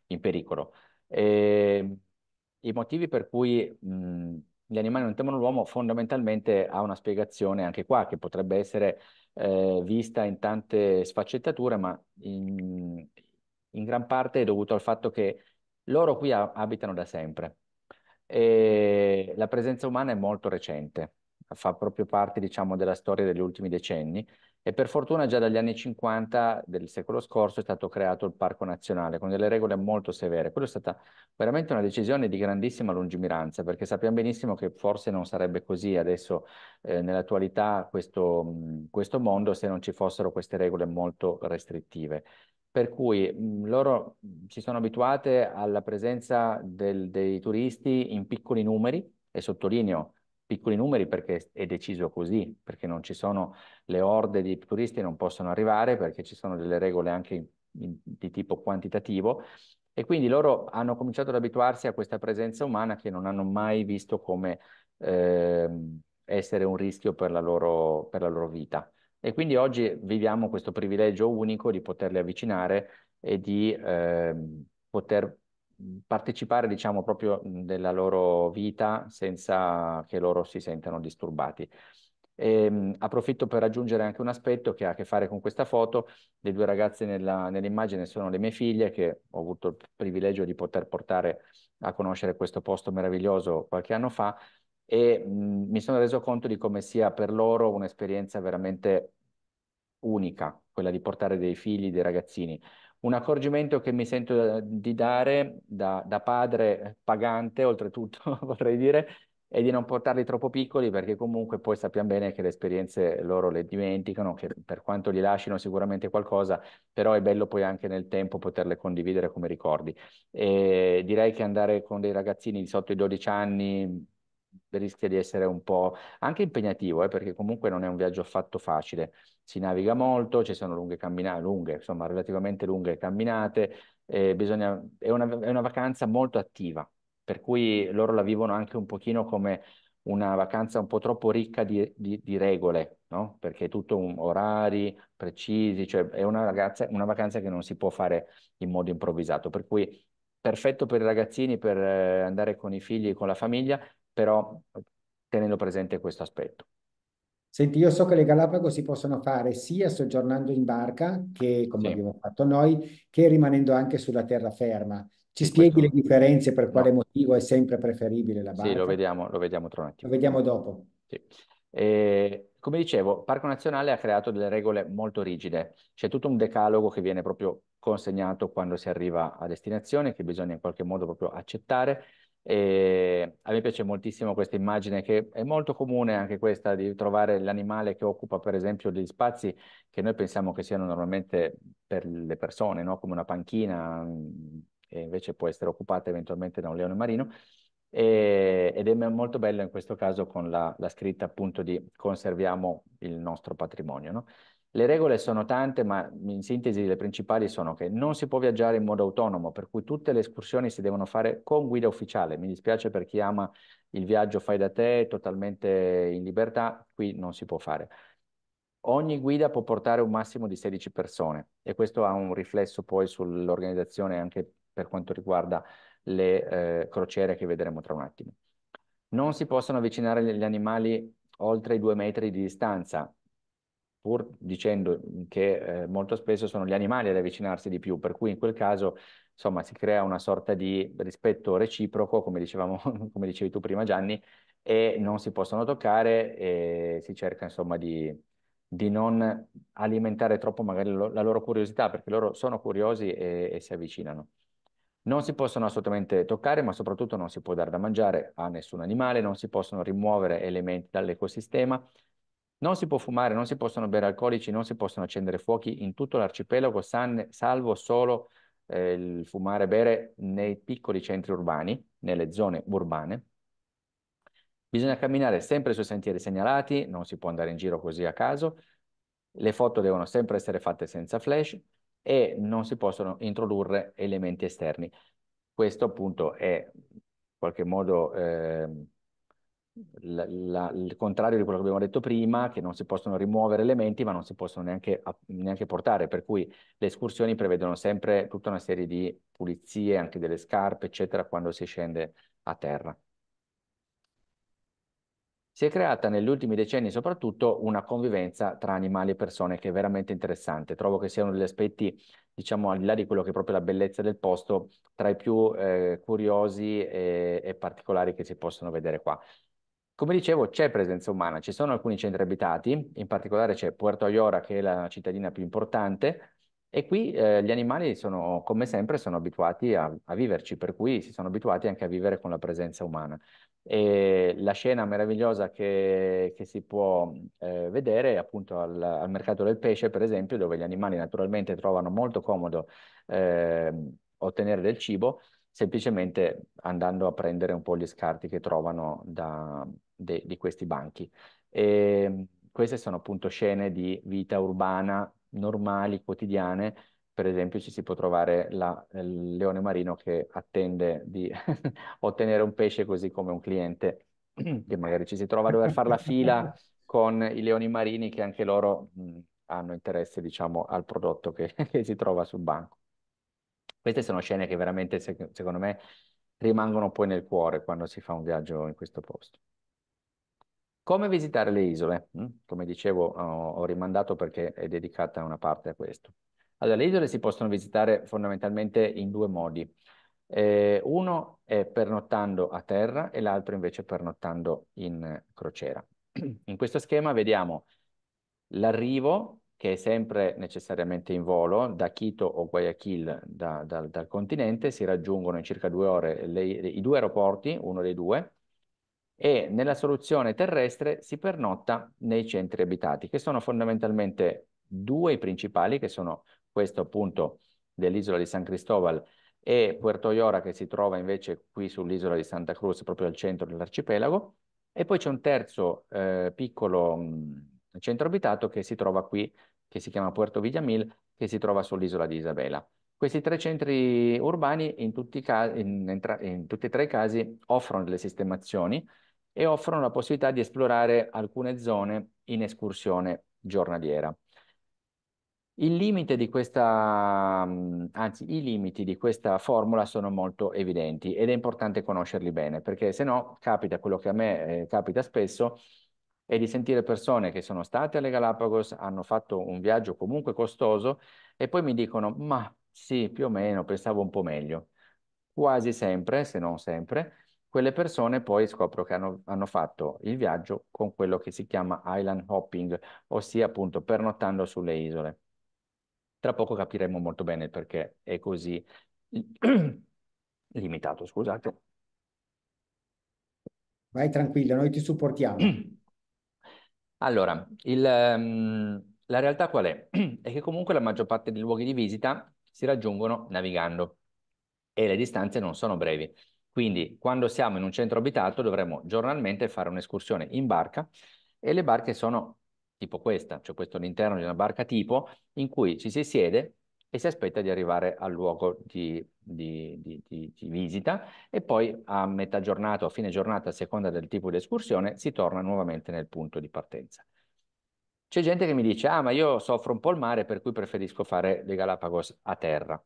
Speaker 1: in pericolo. E, ehm, I motivi per cui mh, mhmm, gli animali non temono l'uomo fondamentalmente ha una spiegazione anche qua che potrebbe essere eh, vista in tante sfaccettature, ma in, in, gran parte è dovuto al fatto che loro qui a, abitano da sempre e ehm, la presenza umana è molto recente, fa proprio parte diciamo, della storia degli ultimi decenni e per fortuna già dagli anni 50 del secolo scorso è stato creato il Parco Nazionale con delle regole molto severe. Quello è stata veramente una decisione di grandissima lungimiranza perché sappiamo benissimo che forse non sarebbe così adesso eh, nell'attualità questo, questo mondo se non ci fossero queste regole molto restrittive per cui mh, loro si sono abituate alla presenza del, dei turisti in piccoli numeri, e sottolineo piccoli numeri perché è deciso così, perché non ci sono le orde di turisti, non possono arrivare perché ci sono delle regole anche in, di tipo quantitativo e quindi loro hanno cominciato ad abituarsi a questa presenza umana che non hanno mai visto come eh, essere un rischio per la, loro, per la loro vita. E quindi oggi viviamo questo privilegio unico di poterli avvicinare e di eh, poter partecipare diciamo proprio della loro vita senza che loro si sentano disturbati. E, ehm, approfitto per aggiungere anche un aspetto che ha a che fare con questa foto. Le due ragazze nell'immagine sono le mie figlie che ho avuto il privilegio di poter portare a conoscere questo posto meraviglioso qualche anno fa e mh, mi sono reso conto di come sia per loro un'esperienza veramente unica, quella di portare dei figli, dei ragazzini un accorgimento che mi sento eh, di dare da, da padre pagante, oltretutto vorrei dire, è di non portarli troppo piccoli perché comunque poi sappiamo bene che le esperienze loro le dimenticano, che per quanto gli lasciano sicuramente qualcosa, però è bello poi anche nel tempo poterle condividere come ricordi. E direi che andare con dei ragazzini di sotto i 12 anni rischia di essere un po' anche impegnativo, eh, perché comunque non è un viaggio affatto facile. Si naviga molto, ci sono lunghe camminate, lunghe, insomma, relativamente lunghe camminate, eh, bisogna, è, una, è una vacanza molto attiva, per cui loro la vivono anche un pochino come una vacanza un po' troppo ricca di, di, di regole, no? perché è tutto un, orari precisi, cioè è una, ragazza, una vacanza che non si può fare in modo improvvisato, per cui perfetto per i ragazzini per eh, andare con i figli e con la famiglia, però tenendo presente questo aspetto.
Speaker 2: Senti, io so che le Galapagos si possono fare sia soggiornando in barca, che come sì. abbiamo fatto noi, che rimanendo anche sulla terraferma. Ci spieghi questo... le differenze per quale no. motivo è sempre preferibile la barca? Sì, lo
Speaker 1: vediamo, lo vediamo tra un attimo. Lo vediamo dopo. Sì. E, come dicevo, Parco Nazionale ha creato delle regole molto rigide. C'è tutto un decalogo che viene proprio consegnato quando si arriva a destinazione, che bisogna in qualche modo proprio accettare. E a me piace moltissimo questa immagine che è molto comune anche questa di trovare l'animale che occupa per esempio degli spazi che noi pensiamo che siano normalmente per le persone, no? come una panchina che mm, invece può essere occupata eventualmente da un leone marino e, ed è molto bello in questo caso con la, la scritta appunto di conserviamo il nostro patrimonio. No? Le regole sono tante, ma in sintesi le principali sono che non si può viaggiare in modo autonomo, per cui tutte le escursioni si devono fare con guida ufficiale. Mi dispiace per chi ama il viaggio fai da te, totalmente in libertà, qui non si può fare. Ogni guida può portare un massimo di 16 persone e questo ha un riflesso poi sull'organizzazione anche per quanto riguarda le eh, crociere che vedremo tra un attimo. Non si possono avvicinare gli animali oltre i due metri di distanza, pur dicendo che eh, molto spesso sono gli animali ad avvicinarsi di più, per cui in quel caso insomma si crea una sorta di rispetto reciproco, come, dicevamo, come dicevi tu prima Gianni, e non si possono toccare e si cerca insomma di, di non alimentare troppo magari lo, la loro curiosità, perché loro sono curiosi e, e si avvicinano. Non si possono assolutamente toccare, ma soprattutto non si può dare da mangiare a nessun animale, non si possono rimuovere elementi dall'ecosistema, non si può fumare, non si possono bere alcolici, non si possono accendere fuochi in tutto l'arcipelago, salvo solo eh, il fumare e bere nei piccoli centri urbani, nelle zone urbane. Bisogna camminare sempre sui sentieri segnalati, non si può andare in giro così a caso. Le foto devono sempre essere fatte senza flash e non si possono introdurre elementi esterni. Questo appunto è in qualche modo eh, la, la, il contrario di quello che abbiamo detto prima, che non si possono rimuovere elementi, ma non si possono neanche, neanche, portare, per cui le escursioni prevedono sempre tutta una serie di pulizie, anche delle scarpe, eccetera, quando si scende a terra. Si è creata negli ultimi decenni soprattutto una convivenza tra animali e persone che è veramente interessante. Trovo che sia uno degli aspetti, diciamo, al di là di quello che è proprio la bellezza del posto, tra i più eh, curiosi e, e particolari che si possono vedere qua. Come dicevo, c'è presenza umana, ci sono alcuni centri abitati, in particolare c'è Puerto Ayora che è la cittadina più importante e qui eh, gli animali sono, come sempre, sono abituati a, a, viverci, per cui si sono abituati anche a vivere con la presenza umana. E la scena meravigliosa che, che si può eh, vedere appunto al, al, mercato del pesce, per esempio, dove gli animali naturalmente trovano molto comodo eh, ottenere del cibo, semplicemente andando a prendere un po' gli scarti che trovano da, de, di questi banchi. E ehm, queste sono appunto scene di vita urbana normali, quotidiane. Per esempio, ci si può trovare la, il leone marino che attende di ottenere un pesce, così come un cliente che magari ci si trova a dover fare la fila con i leoni marini che anche loro mh, hanno interesse, diciamo, al prodotto che, che, si trova sul banco. Queste sono scene che veramente, sec- secondo me, rimangono poi nel cuore quando si fa un viaggio in questo posto. Come visitare le isole? Mm? Come dicevo, ho, rimandato perché è dedicata una parte a questo. Allora, le isole si possono visitare fondamentalmente in due modi. Eh, uno è pernottando a terra e l'altro invece pernottando in crociera. In questo schema vediamo l'arrivo, che è sempre necessariamente in volo, da Quito o Guayaquil da, da, dal continente, si raggiungono in circa due ore le, i due aeroporti, uno dei due, e nella soluzione terrestre si pernotta nei centri abitati, che sono fondamentalmente due i principali, che sono questo appunto dell'isola di San Cristobal e Puerto Iora che si trova invece qui sull'isola di Santa Cruz, proprio al centro dell'arcipelago, e poi c'è un terzo eh, piccolo mh, centro abitato che si trova qui, che si chiama Puerto Villamil, che si trova sull'isola di Isabela. Questi tre centri urbani in tutti, in, in, in tutti e tre i casi offrono delle sistemazioni e offrono la possibilità di esplorare alcune zone in escursione giornaliera. Il limite di questa, mm, anzi, i limiti di questa formula sono molto evidenti ed è importante conoscerli bene, perché se no capita quello che a me eh, capita spesso, è di sentire persone che sono state alle Galapagos, hanno fatto un viaggio comunque costoso e poi mi dicono, ma sì, più o meno, pensavo un po' meglio. Quasi sempre, se non sempre, quelle persone poi scopro che hanno, hanno, fatto il viaggio con quello che si chiama island hopping, ossia appunto pernottando sulle isole. Tra poco capiremo molto bene il perché è così limitato, scusate.
Speaker 2: Vai tranquillo, noi ti supportiamo.
Speaker 1: Allora, il, ehm, la realtà qual è? È che comunque la maggior parte dei luoghi di visita si raggiungono navigando e le distanze non sono brevi. Quindi quando siamo in un centro abitato dovremo giornalmente fare un'escursione in barca e le barche sono tipo questa, cioè questo all'interno di una barca tipo in cui ci si siede e si aspetta di arrivare al luogo di, di, di, di visita e poi a metà giornata o a fine giornata, a seconda del tipo di escursione, si torna nuovamente nel punto di partenza. C'è gente che mi dice, ah ma io soffro un po' il mare per cui preferisco fare le Galapagos a terra.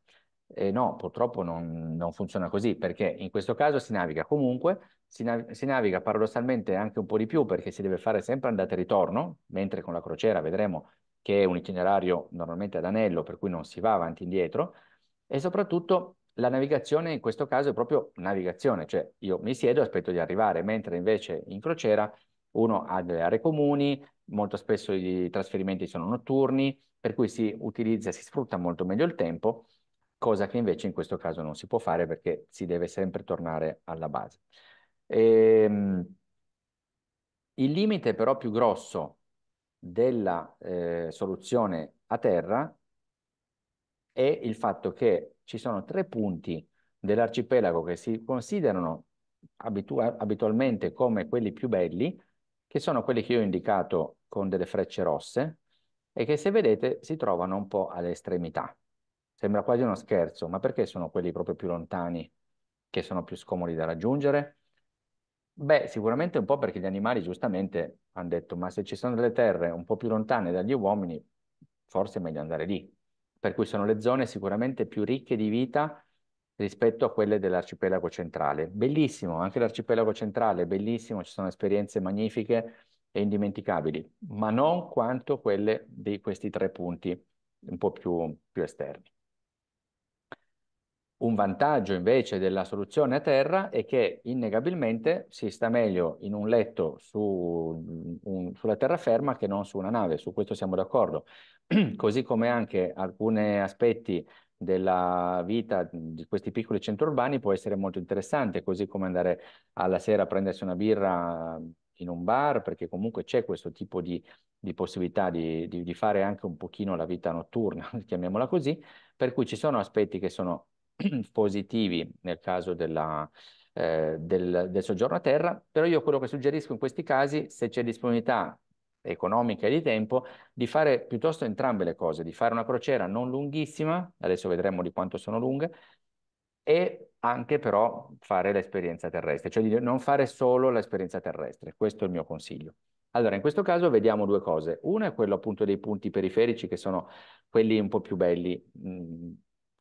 Speaker 1: Eh, no, purtroppo non, non, funziona così, perché in questo caso si naviga comunque, si, nav- si, naviga paradossalmente anche un po' di più, perché si deve fare sempre andata e ritorno, mentre con la crociera vedremo che è un itinerario normalmente ad anello, per cui non si va avanti e indietro, e soprattutto la navigazione in questo caso è proprio navigazione, cioè io mi siedo e aspetto di arrivare, mentre invece in crociera uno ha delle aree comuni, molto spesso i trasferimenti sono notturni, per cui si utilizza, si sfrutta molto meglio il tempo cosa che invece in questo caso non si può fare perché si deve sempre tornare alla base. E, ehm, il limite però più grosso della eh, soluzione a terra è il fatto che ci sono tre punti dell'arcipelago che si considerano abitu abitualmente come quelli più belli, che sono quelli che io ho indicato con delle frecce rosse e che se vedete si trovano un po' alle estremità. Sembra quasi uno scherzo, ma perché sono quelli proprio più lontani che sono più scomodi da raggiungere? Beh, sicuramente un po' perché gli animali giustamente hanno detto, ma se ci sono delle terre un po' più lontane dagli uomini, forse è meglio andare lì. Per cui sono le zone sicuramente più ricche di vita rispetto a quelle dell'arcipelago centrale. Bellissimo, anche l'arcipelago centrale è bellissimo, ci sono esperienze magnifiche e indimenticabili, ma non quanto quelle di questi tre punti un po' più, più esterni. Un vantaggio invece della soluzione a terra è che innegabilmente si sta meglio in un letto su, un, sulla terraferma che non su una nave, su questo siamo d'accordo. Così come anche alcuni aspetti della vita di questi piccoli centri urbani può essere molto interessante, così come andare alla sera a prendersi una birra in un bar, perché comunque c'è questo tipo di, di possibilità di, di, di, fare anche un pochino la vita notturna, chiamiamola così, per cui ci sono aspetti che sono positivi nel caso della, eh, del, del, soggiorno a terra, però io quello che suggerisco in questi casi, se c'è disponibilità economica e di tempo, di fare piuttosto entrambe le cose, di fare una crociera non lunghissima, adesso vedremo di quanto sono lunghe, e anche però fare l'esperienza terrestre, cioè di non fare solo l'esperienza terrestre, questo è il mio consiglio. Allora, in questo caso vediamo due cose. Una è quello appunto dei punti periferici, che sono quelli un po' più belli, mh,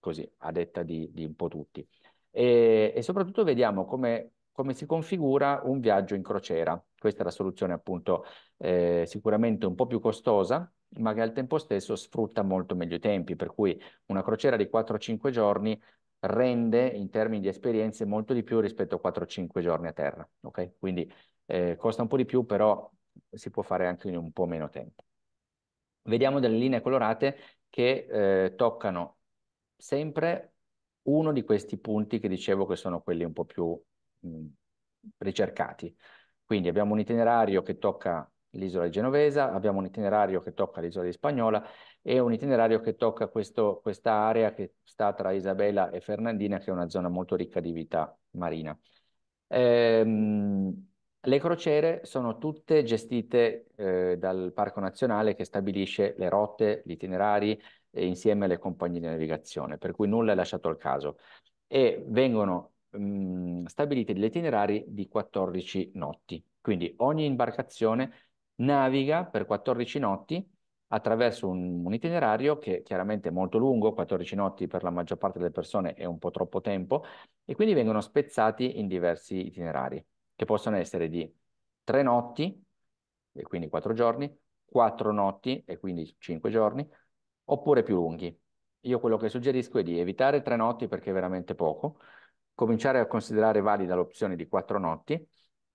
Speaker 1: così, a detta di, di un po' tutti. E, e soprattutto vediamo come, come, si configura un viaggio in crociera. Questa è la soluzione appunto eh, sicuramente un po' più costosa, ma che al tempo stesso sfrutta molto meglio i tempi, per cui una crociera di 4-5 giorni rende in termini di esperienze molto di più rispetto a 4-5 giorni a terra, ok? Quindi eh, costa un po' di più, però si può fare anche in un po' meno tempo. Vediamo delle linee colorate che eh, toccano sempre uno di questi punti che dicevo che sono quelli un po' più mh, ricercati. Quindi abbiamo un itinerario che tocca l'isola di genovesa, abbiamo un itinerario che tocca l'isola di Spagnola e un itinerario che tocca questa area che sta tra Isabella e Fernandina, che è una zona molto ricca di vita marina. Ehm, le crociere sono tutte gestite eh, dal Parco Nazionale che stabilisce le rotte, gli itinerari, eh, insieme alle compagnie di navigazione, per cui nulla è lasciato al caso. E vengono mh, stabiliti degli itinerari di 14 notti. Quindi ogni imbarcazione naviga per 14 notti attraverso un, un, itinerario che chiaramente è molto lungo, 14 notti per la maggior parte delle persone è un po' troppo tempo, e quindi vengono spezzati in diversi itinerari, che possono essere di 3 notti, e quindi 4 giorni, 4 notti, e quindi 5 giorni, oppure più lunghi. Io quello che suggerisco è di evitare tre notti perché è veramente poco, cominciare a considerare valida l'opzione di quattro notti,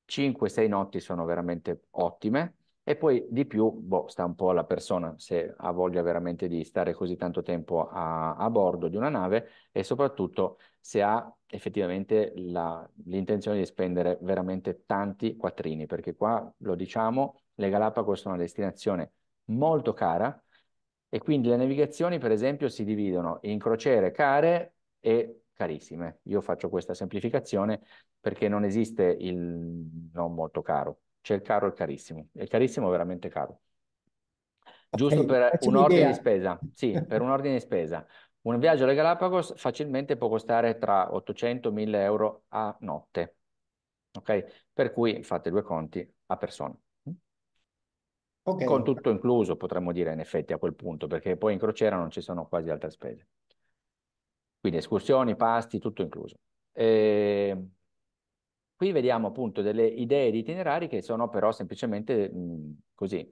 Speaker 1: cinque, sei notti sono veramente ottime e poi di più, boh, sta un po' alla persona se ha voglia veramente di stare così tanto tempo a, a bordo di una nave e soprattutto se ha effettivamente l'intenzione di spendere veramente tanti quattrini, perché qua lo diciamo, le Galapagos sono una destinazione molto cara, e quindi le navigazioni, per esempio, si dividono in crociere care e carissime. Io faccio questa semplificazione perché non esiste il non molto caro, c'è il caro e il carissimo, È carissimo è veramente caro. Giusto okay, per un ordine di spesa, sì, per un ordine di spesa. Un viaggio alle Galapagos facilmente può costare tra 800 e 1000 euro a notte, ok? Per cui fate due conti a persona. Okay. Con tutto incluso, potremmo dire in effetti a quel punto, perché poi in crociera non ci sono quasi altre spese. Quindi escursioni, pasti, tutto incluso. E... Ehm, qui vediamo appunto delle idee di itinerari che sono però semplicemente mh, così,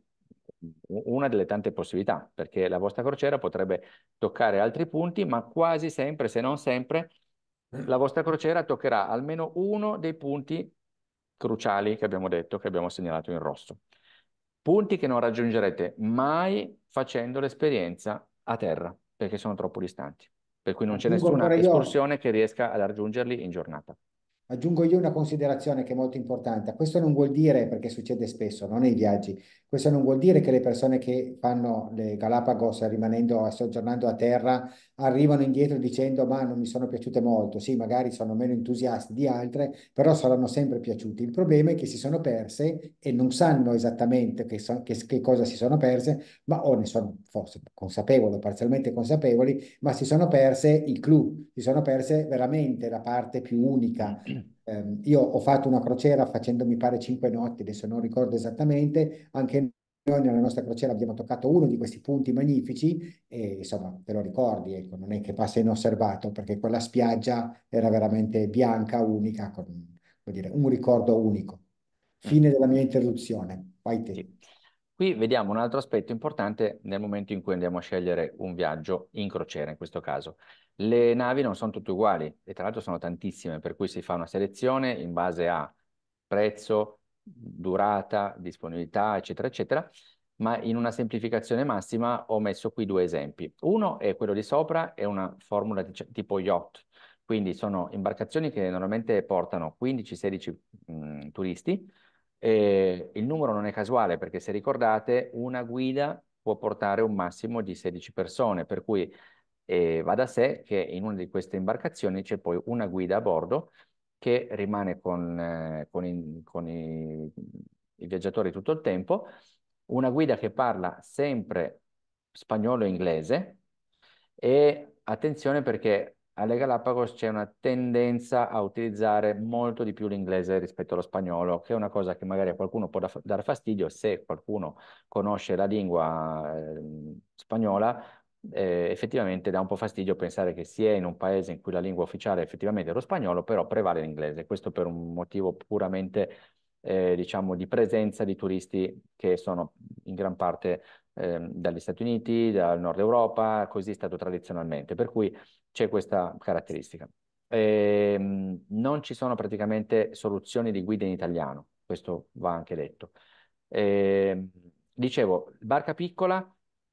Speaker 1: una delle tante possibilità, perché la vostra crociera potrebbe toccare altri punti, ma quasi sempre, se non sempre, la vostra crociera toccherà almeno uno dei punti cruciali che abbiamo detto, che abbiamo segnalato in rosso punti che non raggiungerete mai facendo l'esperienza a terra, perché sono troppo distanti. Per cui non c'è nessuna escursione che riesca ad raggiungerli in giornata.
Speaker 2: Aggiungo io una considerazione che è molto importante. Questo non vuol dire, perché succede spesso, non nei viaggi, questo non vuol dire che le persone che fanno le Galapagos rimanendo, soggiornando a terra, arrivano indietro dicendo ma non mi sono piaciute molto. Sì, magari sono meno entusiasti di altre, però saranno sempre piaciuti. Il problema è che si sono perse e non sanno esattamente che, so, che, che cosa si sono perse, ma o ne sono forse consapevoli o parzialmente consapevoli, ma si sono perse i clou, si sono perse veramente la parte più unica eh, io ho fatto una crociera facendomi mi pare cinque notti, adesso non ricordo esattamente, anche noi nella nostra crociera abbiamo toccato uno di questi punti magnifici e insomma te lo ricordi, ecco, non è che passa inosservato perché quella spiaggia era veramente bianca, unica, con dire, un ricordo unico. Mm. Fine della mia introduzione, vai te. Sì.
Speaker 1: Qui vediamo un altro aspetto importante nel momento in cui andiamo a scegliere un viaggio in crociera in questo caso. Le navi non sono tutte uguali e tra l'altro sono tantissime, per cui si fa una selezione in base a prezzo, durata, disponibilità, eccetera, eccetera, ma in una semplificazione massima ho messo qui due esempi. Uno è quello di sopra, è una formula cioè, tipo yacht, quindi sono imbarcazioni che normalmente portano 15-16 mm, turisti, e il numero non è casuale perché se ricordate una guida può portare un massimo di 16 persone, per cui e va da sé che in una di queste imbarcazioni c'è poi una guida a bordo che rimane con, eh, con, i, con i, i viaggiatori tutto il tempo, una guida che parla sempre spagnolo e inglese e attenzione perché alle Galapagos c'è una tendenza a utilizzare molto di più l'inglese rispetto allo spagnolo, che è una cosa che magari a qualcuno può dar fastidio se qualcuno conosce la lingua eh, spagnola, eh, effettivamente dà un po' fastidio pensare che si è in un paese in cui la lingua ufficiale è effettivamente lo spagnolo, però prevale l'inglese. Questo per un motivo puramente, eh, diciamo, di presenza di turisti che sono in gran parte eh, dagli Stati Uniti, dal nord Europa, così è stato tradizionalmente. Per cui c'è questa caratteristica. Ehm, non ci sono praticamente soluzioni di guida in italiano, questo va anche detto. Ehm, dicevo, barca piccola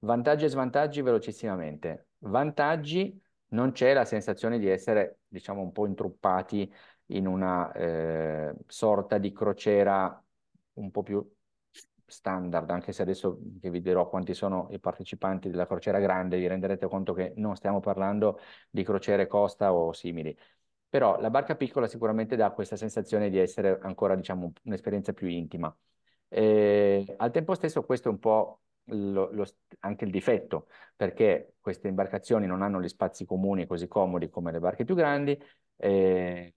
Speaker 1: Vantaggi e svantaggi velocissimamente. Vantaggi, non c'è la sensazione di essere, diciamo, un po' intruppati in una eh, sorta di crociera un po' più standard, anche se adesso che vi dirò quanti sono i partecipanti della crociera grande, vi renderete conto che non stiamo parlando di crociere costa o simili. Però la barca piccola sicuramente dà questa sensazione di essere ancora, diciamo, un'esperienza più intima. E, eh, al tempo stesso questo è un po' lo, lo, anche il difetto, perché queste imbarcazioni non hanno gli spazi comuni così comodi come le barche più grandi, eh,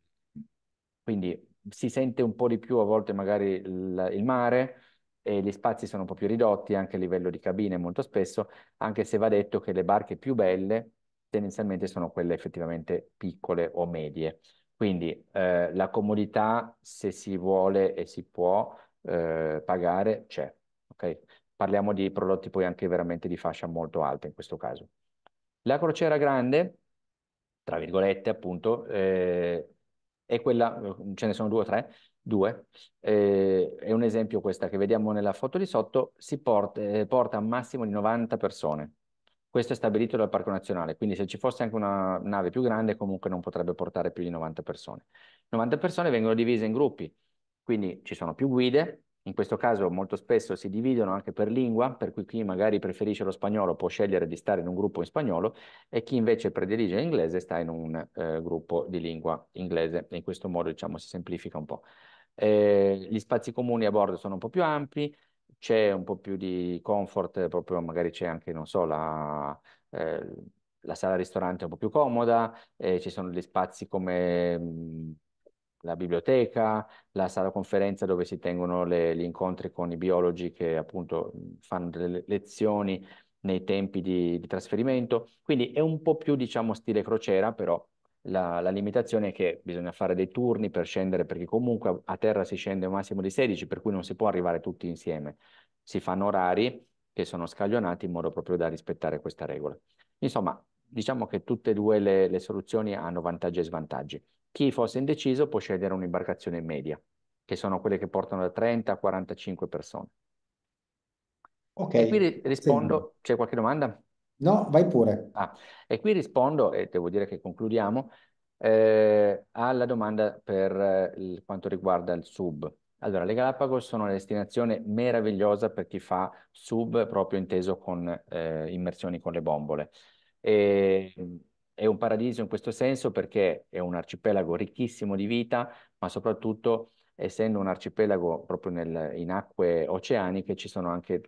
Speaker 1: quindi si sente un po' di più a volte magari il, il mare, e gli spazi sono un po' più ridotti anche a livello di cabine molto spesso, anche se va detto che le barche più belle tendenzialmente sono quelle effettivamente piccole o medie. Quindi eh, la comodità, se si vuole e si può eh, pagare, c'è. Okay? parliamo di prodotti poi anche veramente di fascia molto alta in questo caso. La crociera grande, tra virgolette appunto, eh, è quella, ce ne sono due o tre, due, eh, è un esempio questa che vediamo nella foto di sotto, si porta, eh, porta a massimo di 90 persone. Questo è stabilito dal Parco Nazionale, quindi se ci fosse anche una nave più grande comunque non potrebbe portare più di 90 persone. 90 persone vengono divise in gruppi, quindi ci sono più guide, in questo caso molto spesso si dividono anche per lingua, per cui chi magari preferisce lo spagnolo può scegliere di stare in un gruppo in spagnolo e chi invece predilige l'inglese sta in un eh, gruppo di lingua inglese. In questo modo diciamo si semplifica un po'. Eh, gli spazi comuni a bordo sono un po' più ampi, c'è un po' più di comfort, proprio magari c'è anche, non so, la... Eh, la sala ristorante un po' più comoda, eh, ci sono degli spazi come mh, mm, la biblioteca, la sala conferenza dove si tengono le, gli incontri con i biologi che appunto fanno delle lezioni nei tempi di, di trasferimento. Quindi è un po' più, diciamo, stile crociera, però la, la, limitazione è che bisogna fare dei turni per scendere, perché comunque a terra si scende un massimo di 16, per cui non si può arrivare tutti insieme. Si fanno orari che sono scaglionati in modo proprio da rispettare questa regola. Insomma, diciamo che tutte e due le, le soluzioni hanno vantaggi e svantaggi. Chi fosse indeciso può scegliere un'imbarcazione media, che sono quelle che portano da 30 a 45 persone.
Speaker 2: Ok. E qui
Speaker 1: rispondo, sì. c'è qualche domanda? No, vai pure. Ah, e qui rispondo, e devo dire che concludiamo, eh, alla domanda per eh, quanto riguarda il sub. Allora, le Galapagos sono una destinazione meravigliosa per chi fa sub proprio inteso con eh, immersioni con le bombole. E è un paradiso in questo senso perché è un arcipelago ricchissimo di vita, ma soprattutto essendo un arcipelago proprio nel, in acque oceaniche ci sono anche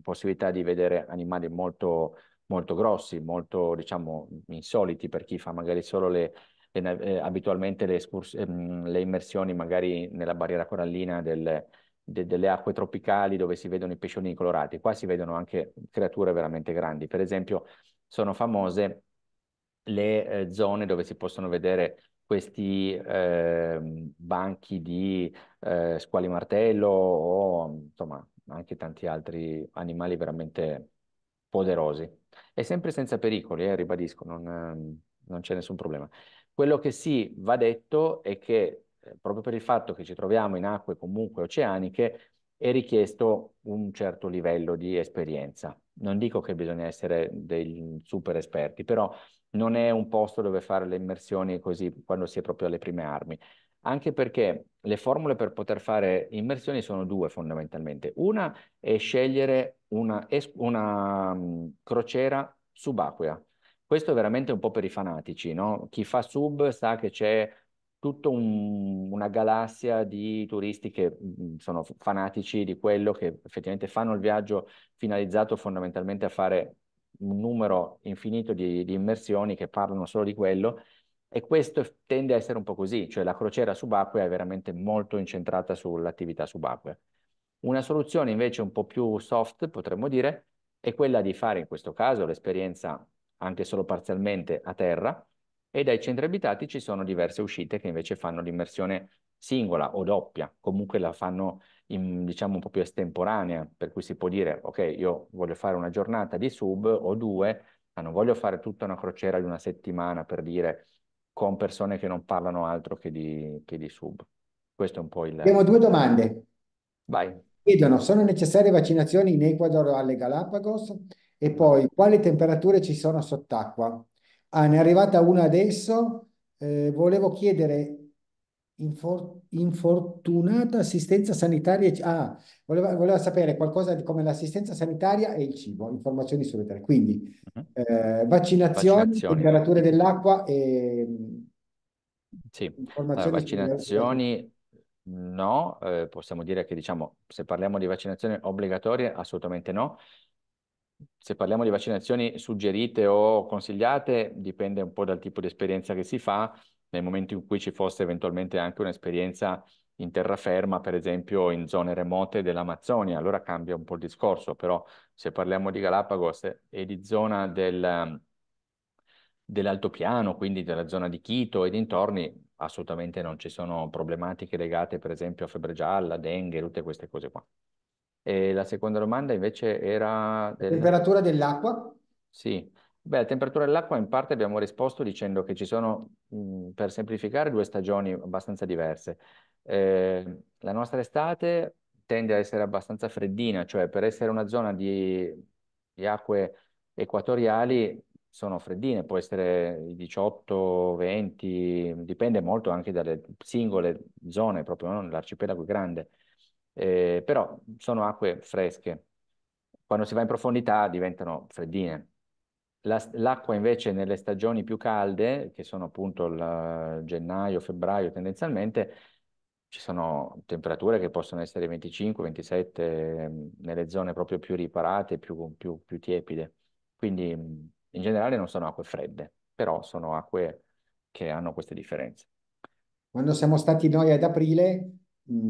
Speaker 1: possibilità di vedere animali molto, molto grossi, molto diciamo insoliti per chi fa magari solo le, le eh, abitualmente le, escurs- ehm, le, immersioni magari nella barriera corallina del, de, delle acque tropicali dove si vedono i pesciolini colorati, qua si vedono anche creature veramente grandi, per esempio sono famose le eh, zone dove si possono vedere questi eh, banchi di eh, squali martello o insomma anche tanti altri animali veramente poderosi. E sempre senza pericoli, eh, ribadisco, non, ehm, non c'è nessun problema. Quello che sì va detto è che eh, proprio per il fatto che ci troviamo in acque comunque oceaniche è richiesto un certo livello di esperienza. Non dico che bisogna essere dei super esperti, però non è un posto dove fare le immersioni così quando si è proprio alle prime armi, anche perché le formule per poter fare immersioni sono due fondamentalmente. Una è scegliere una, una mm, crociera subacquea. Questo è veramente un po' per i fanatici, no? Chi fa sub sa che c'è tutta un, una galassia di turisti che mm, sono fanatici di quello, che effettivamente fanno il viaggio finalizzato fondamentalmente a fare un numero infinito di, di immersioni che parlano solo di quello e questo tende a essere un po' così, cioè la crociera subacquea è veramente molto incentrata sull'attività subacquea. Una soluzione invece un po' più soft, potremmo dire, è quella di fare in questo caso l'esperienza anche solo parzialmente a terra e dai centri abitati ci sono diverse uscite che invece fanno l'immersione singola o doppia, comunque la fanno in, diciamo un po' più estemporanea, per cui si può dire ok, io voglio fare una giornata di sub o due, ma non voglio fare tutta una crociera di una settimana per dire con persone che non parlano altro che di, che di sub. Questo è un po' il... Abbiamo due domande. Vai. Chiedono, sono
Speaker 2: necessarie vaccinazioni in Ecuador alle Galapagos? E poi, quali temperature ci sono sott'acqua? Ah, ne è arrivata una adesso. Eh, volevo chiedere infortunata assistenza sanitaria. Ah, voleva, voleva, sapere qualcosa di come l'assistenza sanitaria e il cibo, informazioni sulle tre. Quindi uh-huh. eh, vaccinazioni, vaccinazioni, temperature dell'acqua e...
Speaker 1: Sì, allora, vaccinazioni no, eh, possiamo dire che diciamo, se parliamo di vaccinazioni obbligatorie assolutamente no. Se parliamo di vaccinazioni suggerite o consigliate, dipende un po' dal tipo di esperienza che si fa nel momento in cui ci fosse eventualmente anche un'esperienza in terraferma, per esempio in zone remote dell'Amazzonia, allora cambia un po' il discorso, però se parliamo di Galapagos e di zona del, dell'altopiano, quindi della zona di Quito e dintorni, assolutamente non ci sono problematiche legate per esempio a febbre gialla, dengue, tutte queste cose qua. E la seconda domanda invece era... Del... Temperatura
Speaker 2: dell'acqua?
Speaker 1: Sì, Beh, la temperatura dell'acqua in parte abbiamo risposto dicendo che ci sono, per semplificare, due stagioni abbastanza diverse. Eh, la nostra estate tende a essere abbastanza freddina, cioè per essere una zona di, di acque equatoriali sono freddine, può essere 18, 20, dipende molto anche dalle singole zone, proprio non l'arcipelago è grande, eh, però sono acque fresche. Quando si va in profondità diventano freddine l'acqua invece nelle stagioni più calde, che sono appunto il gennaio, febbraio tendenzialmente, ci sono temperature che possono essere 25, 27 mm, nelle zone proprio più riparate, più, più, più tiepide. Quindi mm, in generale non sono acque fredde, però sono acque che hanno queste differenze.
Speaker 2: Quando siamo stati noi ad aprile,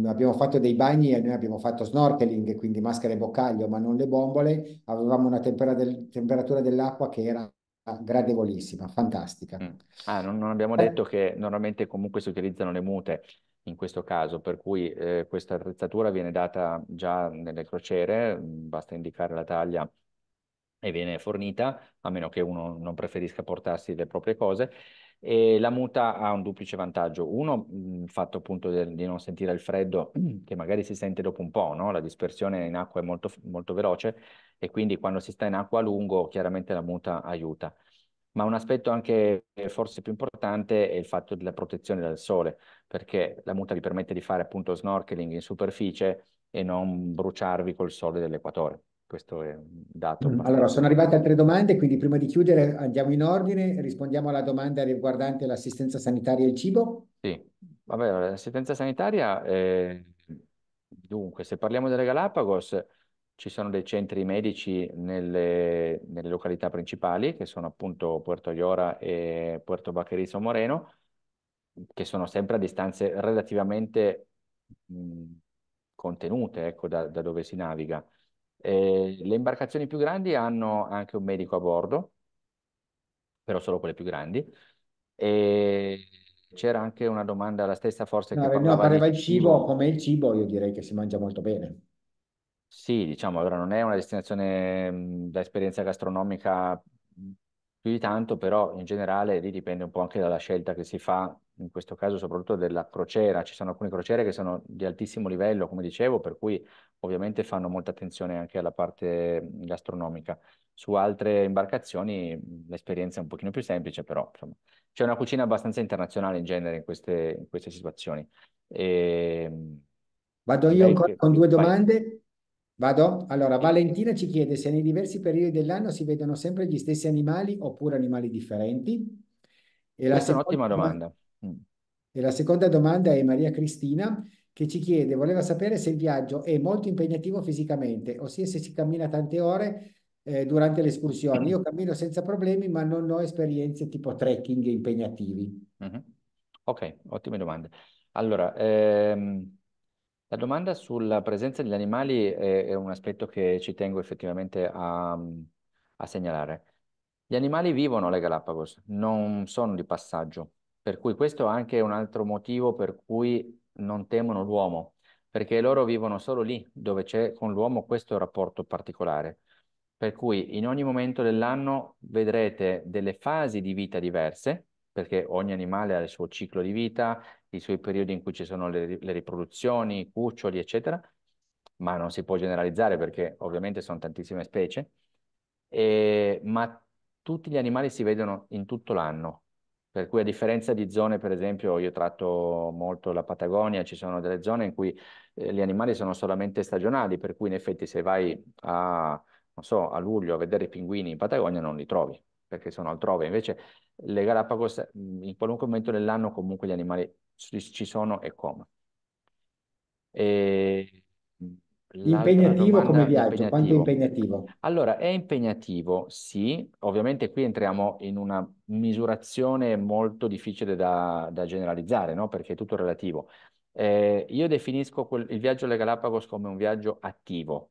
Speaker 2: abbiamo fatto dei bagni e noi abbiamo fatto snorkeling, quindi maschere e boccaglio, ma non le bombole, avevamo una tempera del, temperatura dell'acqua che era gradevolissima, fantastica.
Speaker 1: Ah, non, non abbiamo eh. detto che normalmente comunque si utilizzano le mute in questo caso, per cui eh, questa attrezzatura viene data già nelle crociere, basta indicare la taglia e viene fornita, a meno che uno non preferisca portarsi le proprie cose. E la muta ha un duplice vantaggio. Uno, il fatto appunto de- di non sentire il freddo, che magari si sente dopo un po', no? la dispersione in acqua è molto, molto veloce e quindi quando si sta in acqua a lungo chiaramente la muta aiuta. Ma un aspetto anche forse più importante è il fatto della protezione dal sole, perché la muta vi permette di fare appunto snorkeling in superficie e non bruciarvi col sole dell'equatore questo è un dato. Mm, allora, sono arrivate
Speaker 2: altre domande, quindi prima di chiudere andiamo in ordine, rispondiamo alla domanda riguardante l'assistenza sanitaria e il cibo.
Speaker 1: Sì, vabbè, l'assistenza sanitaria, è... dunque, se parliamo delle Galapagos, ci sono dei centri medici nelle, nelle località principali, che sono appunto Puerto Llora e Puerto Baquerizo Moreno, che sono sempre a distanze relativamente mh, contenute ecco, da, da dove si naviga eh, le imbarcazioni più grandi hanno anche un medico a bordo, però solo quelle più grandi. E c'era anche una domanda, la stessa forza no, che parlava, no, parlava il cibo. cibo,
Speaker 2: come il cibo io direi che si mangia molto bene.
Speaker 1: Sì, diciamo, allora non è una destinazione da esperienza gastronomica più di tanto, però in generale lì dipende un po' anche dalla scelta che si fa in questo caso soprattutto della crociera, ci sono alcune crociere che sono di altissimo livello, come dicevo, per cui ovviamente fanno molta attenzione anche alla parte gastronomica. Su altre imbarcazioni l'esperienza è un pochino più semplice, però insomma, c'è una cucina abbastanza internazionale in genere in queste, in queste situazioni. E... Ehm, Vado io ancora che... con due domande. Vado? Allora, Valentina ci
Speaker 2: chiede se nei diversi periodi dell'anno si vedono sempre gli stessi animali oppure animali differenti.
Speaker 1: E Questa la seconda... è un'ottima domanda.
Speaker 2: E la seconda domanda è Maria Cristina che ci chiede, voleva sapere se il viaggio è molto impegnativo fisicamente, ossia se si cammina tante ore eh, durante le escursioni. Io cammino senza problemi, ma non ho esperienze tipo
Speaker 1: trekking impegnativi. Mm -hmm. Ok, ottime domande. Allora, ehm, la domanda sulla presenza degli animali è, è, un aspetto che ci tengo effettivamente a, a segnalare. Gli animali vivono alle Galapagos, non sono di passaggio. Per cui questo è anche un altro motivo per cui non temono l'uomo, perché loro vivono solo lì dove c'è con l'uomo questo rapporto particolare. Per cui in ogni momento dell'anno vedrete delle fasi di vita diverse, perché ogni animale ha il suo ciclo di vita, i suoi periodi in cui ci sono le, le riproduzioni, i cuccioli, eccetera, ma non si può generalizzare perché ovviamente sono tantissime specie, e, ma tutti gli animali si vedono in tutto l'anno, per cui a differenza di zone, per esempio, io tratto molto la Patagonia, ci sono delle zone in cui eh, gli animali sono solamente stagionali, per cui in effetti se vai a, so, a luglio a vedere i pinguini in Patagonia non li trovi, perché sono altrove. Invece le Galapagos mhmm, in qualunque momento dell'anno comunque gli animali ci sono e come. E
Speaker 2: L'altra Impegnativo come domanda viaggio, quanto è impegnativo.
Speaker 1: impegnativo? Allora, è impegnativo, sì, ovviamente qui entriamo in una misurazione molto difficile da, da generalizzare, no? Perché è tutto relativo. Eh, io definisco quel- il viaggio alle Galapagos come un viaggio attivo,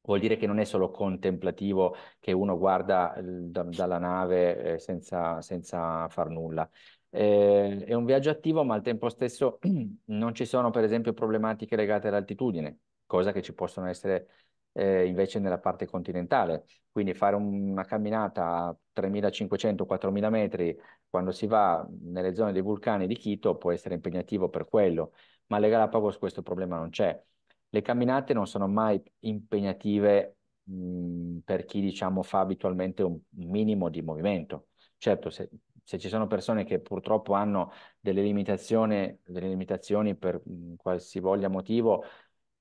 Speaker 1: vuol dire che non è solo contemplativo che uno guarda eh, da- dalla nave eh, senza, senza far nulla. Eh, è un viaggio attivo, ma al tempo stesso non ci sono, per esempio, problematiche legate all'altitudine cosa che ci possono essere eh, invece nella parte continentale. Quindi fare una camminata a 3.500-4.000 metri quando si va nelle zone dei vulcani di Quito può essere impegnativo per quello, ma alle Galapagos questo problema non c'è. Le camminate non sono mai impegnative mhmm, per chi diciamo fa abitualmente un minimo di movimento. Certo, se, se ci sono persone che purtroppo hanno delle limitazioni, delle limitazioni per mh, mhmm, qualsivoglia motivo,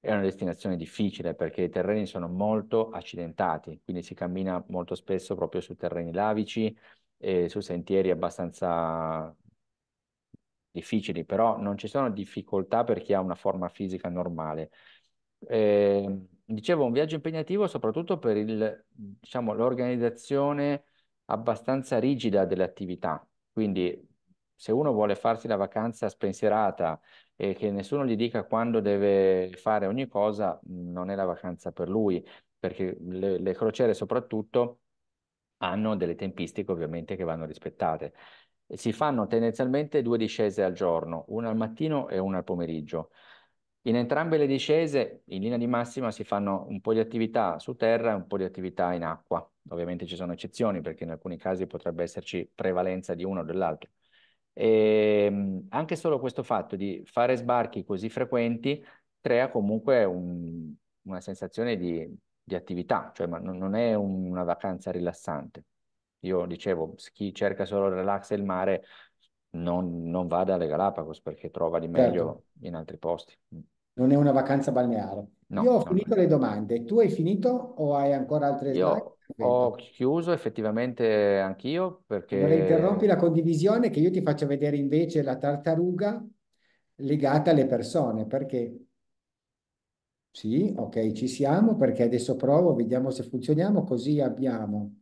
Speaker 1: è una destinazione difficile perché i terreni sono molto accidentati, quindi si cammina molto spesso proprio su terreni lavici e su sentieri abbastanza difficili, però non ci sono difficoltà per chi ha una forma fisica normale. Eh, dicevo, un viaggio impegnativo soprattutto per il, diciamo, l'organizzazione abbastanza rigida delle attività, quindi se uno vuole farsi la vacanza spensierata e che nessuno gli dica quando deve fare ogni cosa, non è la vacanza per lui, perché le, le crociere soprattutto hanno delle tempistiche ovviamente che vanno rispettate. Si fanno tendenzialmente due discese al giorno, una al mattino e una al pomeriggio. In entrambe le discese, in linea di massima, si fanno un po' di attività su terra e un po' di attività in acqua. Ovviamente ci sono eccezioni perché in alcuni casi potrebbe esserci prevalenza di uno o dell'altro. E ehm, anche solo questo fatto di fare sbarchi così frequenti crea comunque un, una sensazione di, di attività, cioè non, non è un, una vacanza rilassante. Io dicevo, chi cerca solo il relax e il mare non, non vada alle Galapagos perché trova di meglio certo. in altri posti. Mm.
Speaker 2: Non è una vacanza balneare. No, Io ho no. finito le domande. Tu hai finito o hai ancora altre domande?
Speaker 1: Io slide? Ho chiuso effettivamente anch'io perché... Non interrompi la
Speaker 2: condivisione che io ti faccio vedere invece la tartaruga legata alle persone perché... Sì, ok, ci siamo perché adesso provo, vediamo se funzioniamo, così abbiamo,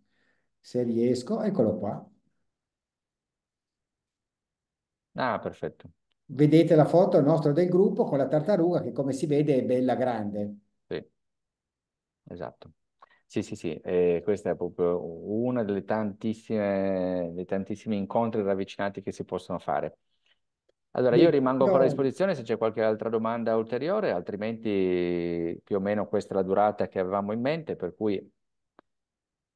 Speaker 2: se riesco, eccolo qua.
Speaker 1: Ah, perfetto.
Speaker 2: Vedete la foto nostra del gruppo con la tartaruga che come si vede è bella grande.
Speaker 1: Sì, esatto. Sì, sì, sì, eh, questa è proprio una delle tantissime, dei tantissimi incontri ravvicinati che si possono fare. Allora, io rimango ancora a disposizione se c'è qualche altra domanda ulteriore, altrimenti più o meno questa è la durata che avevamo in mente, per cui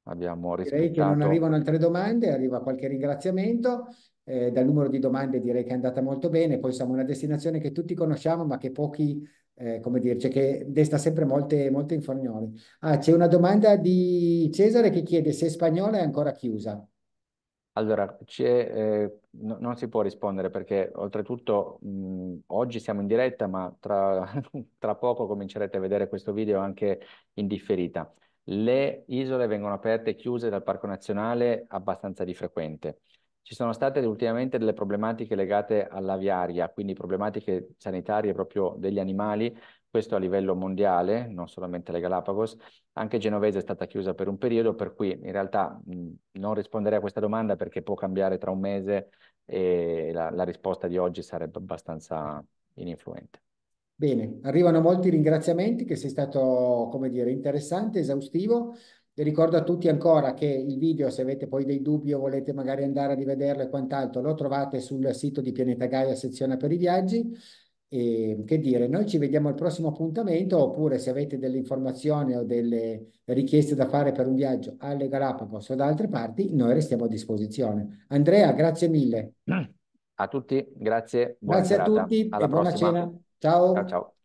Speaker 1: abbiamo rispettato. Direi che non arrivano
Speaker 2: altre domande, arriva qualche ringraziamento eh, dal numero di domande direi che è andata molto bene, poi siamo una destinazione che tutti conosciamo ma che pochi, eh, come dirci, che desta sempre molte, molte infornioni. Ah, c'è una domanda di Cesare che chiede se Spagnola è ancora chiusa.
Speaker 1: Allora, eh, no, non si può rispondere perché oltretutto mh, oggi siamo in diretta, ma tra, tra, poco comincerete a vedere questo video anche in differita. Le isole vengono aperte e chiuse dal Parco Nazionale abbastanza di frequente. Ci sono state ultimamente delle problematiche legate all'aviaria, quindi problematiche sanitarie proprio degli animali, questo a livello mondiale, non solamente le Galapagos, anche Genovese è stata chiusa per un periodo, per cui in realtà mh, non risponderei a questa domanda perché può cambiare tra un mese e la, la risposta di oggi sarebbe abbastanza ininfluente.
Speaker 2: Bene, arrivano molti ringraziamenti che sei stato, come dire, interessante, esaustivo. Vi ricordo a tutti ancora che il video, se avete poi dei dubbi o volete magari andare a rivederlo e quant'altro, lo trovate sul sito di Pianeta Gaia, sezione per i viaggi. E, che dire, noi ci vediamo al prossimo appuntamento oppure se avete delle informazioni o delle richieste da fare per un viaggio alle Galapagos o da altre parti, noi restiamo a disposizione. Andrea, grazie mille.
Speaker 1: A tutti, grazie. Buona grazie serata. a tutti Alla e prossima. buona cena. ciao. ciao, ciao.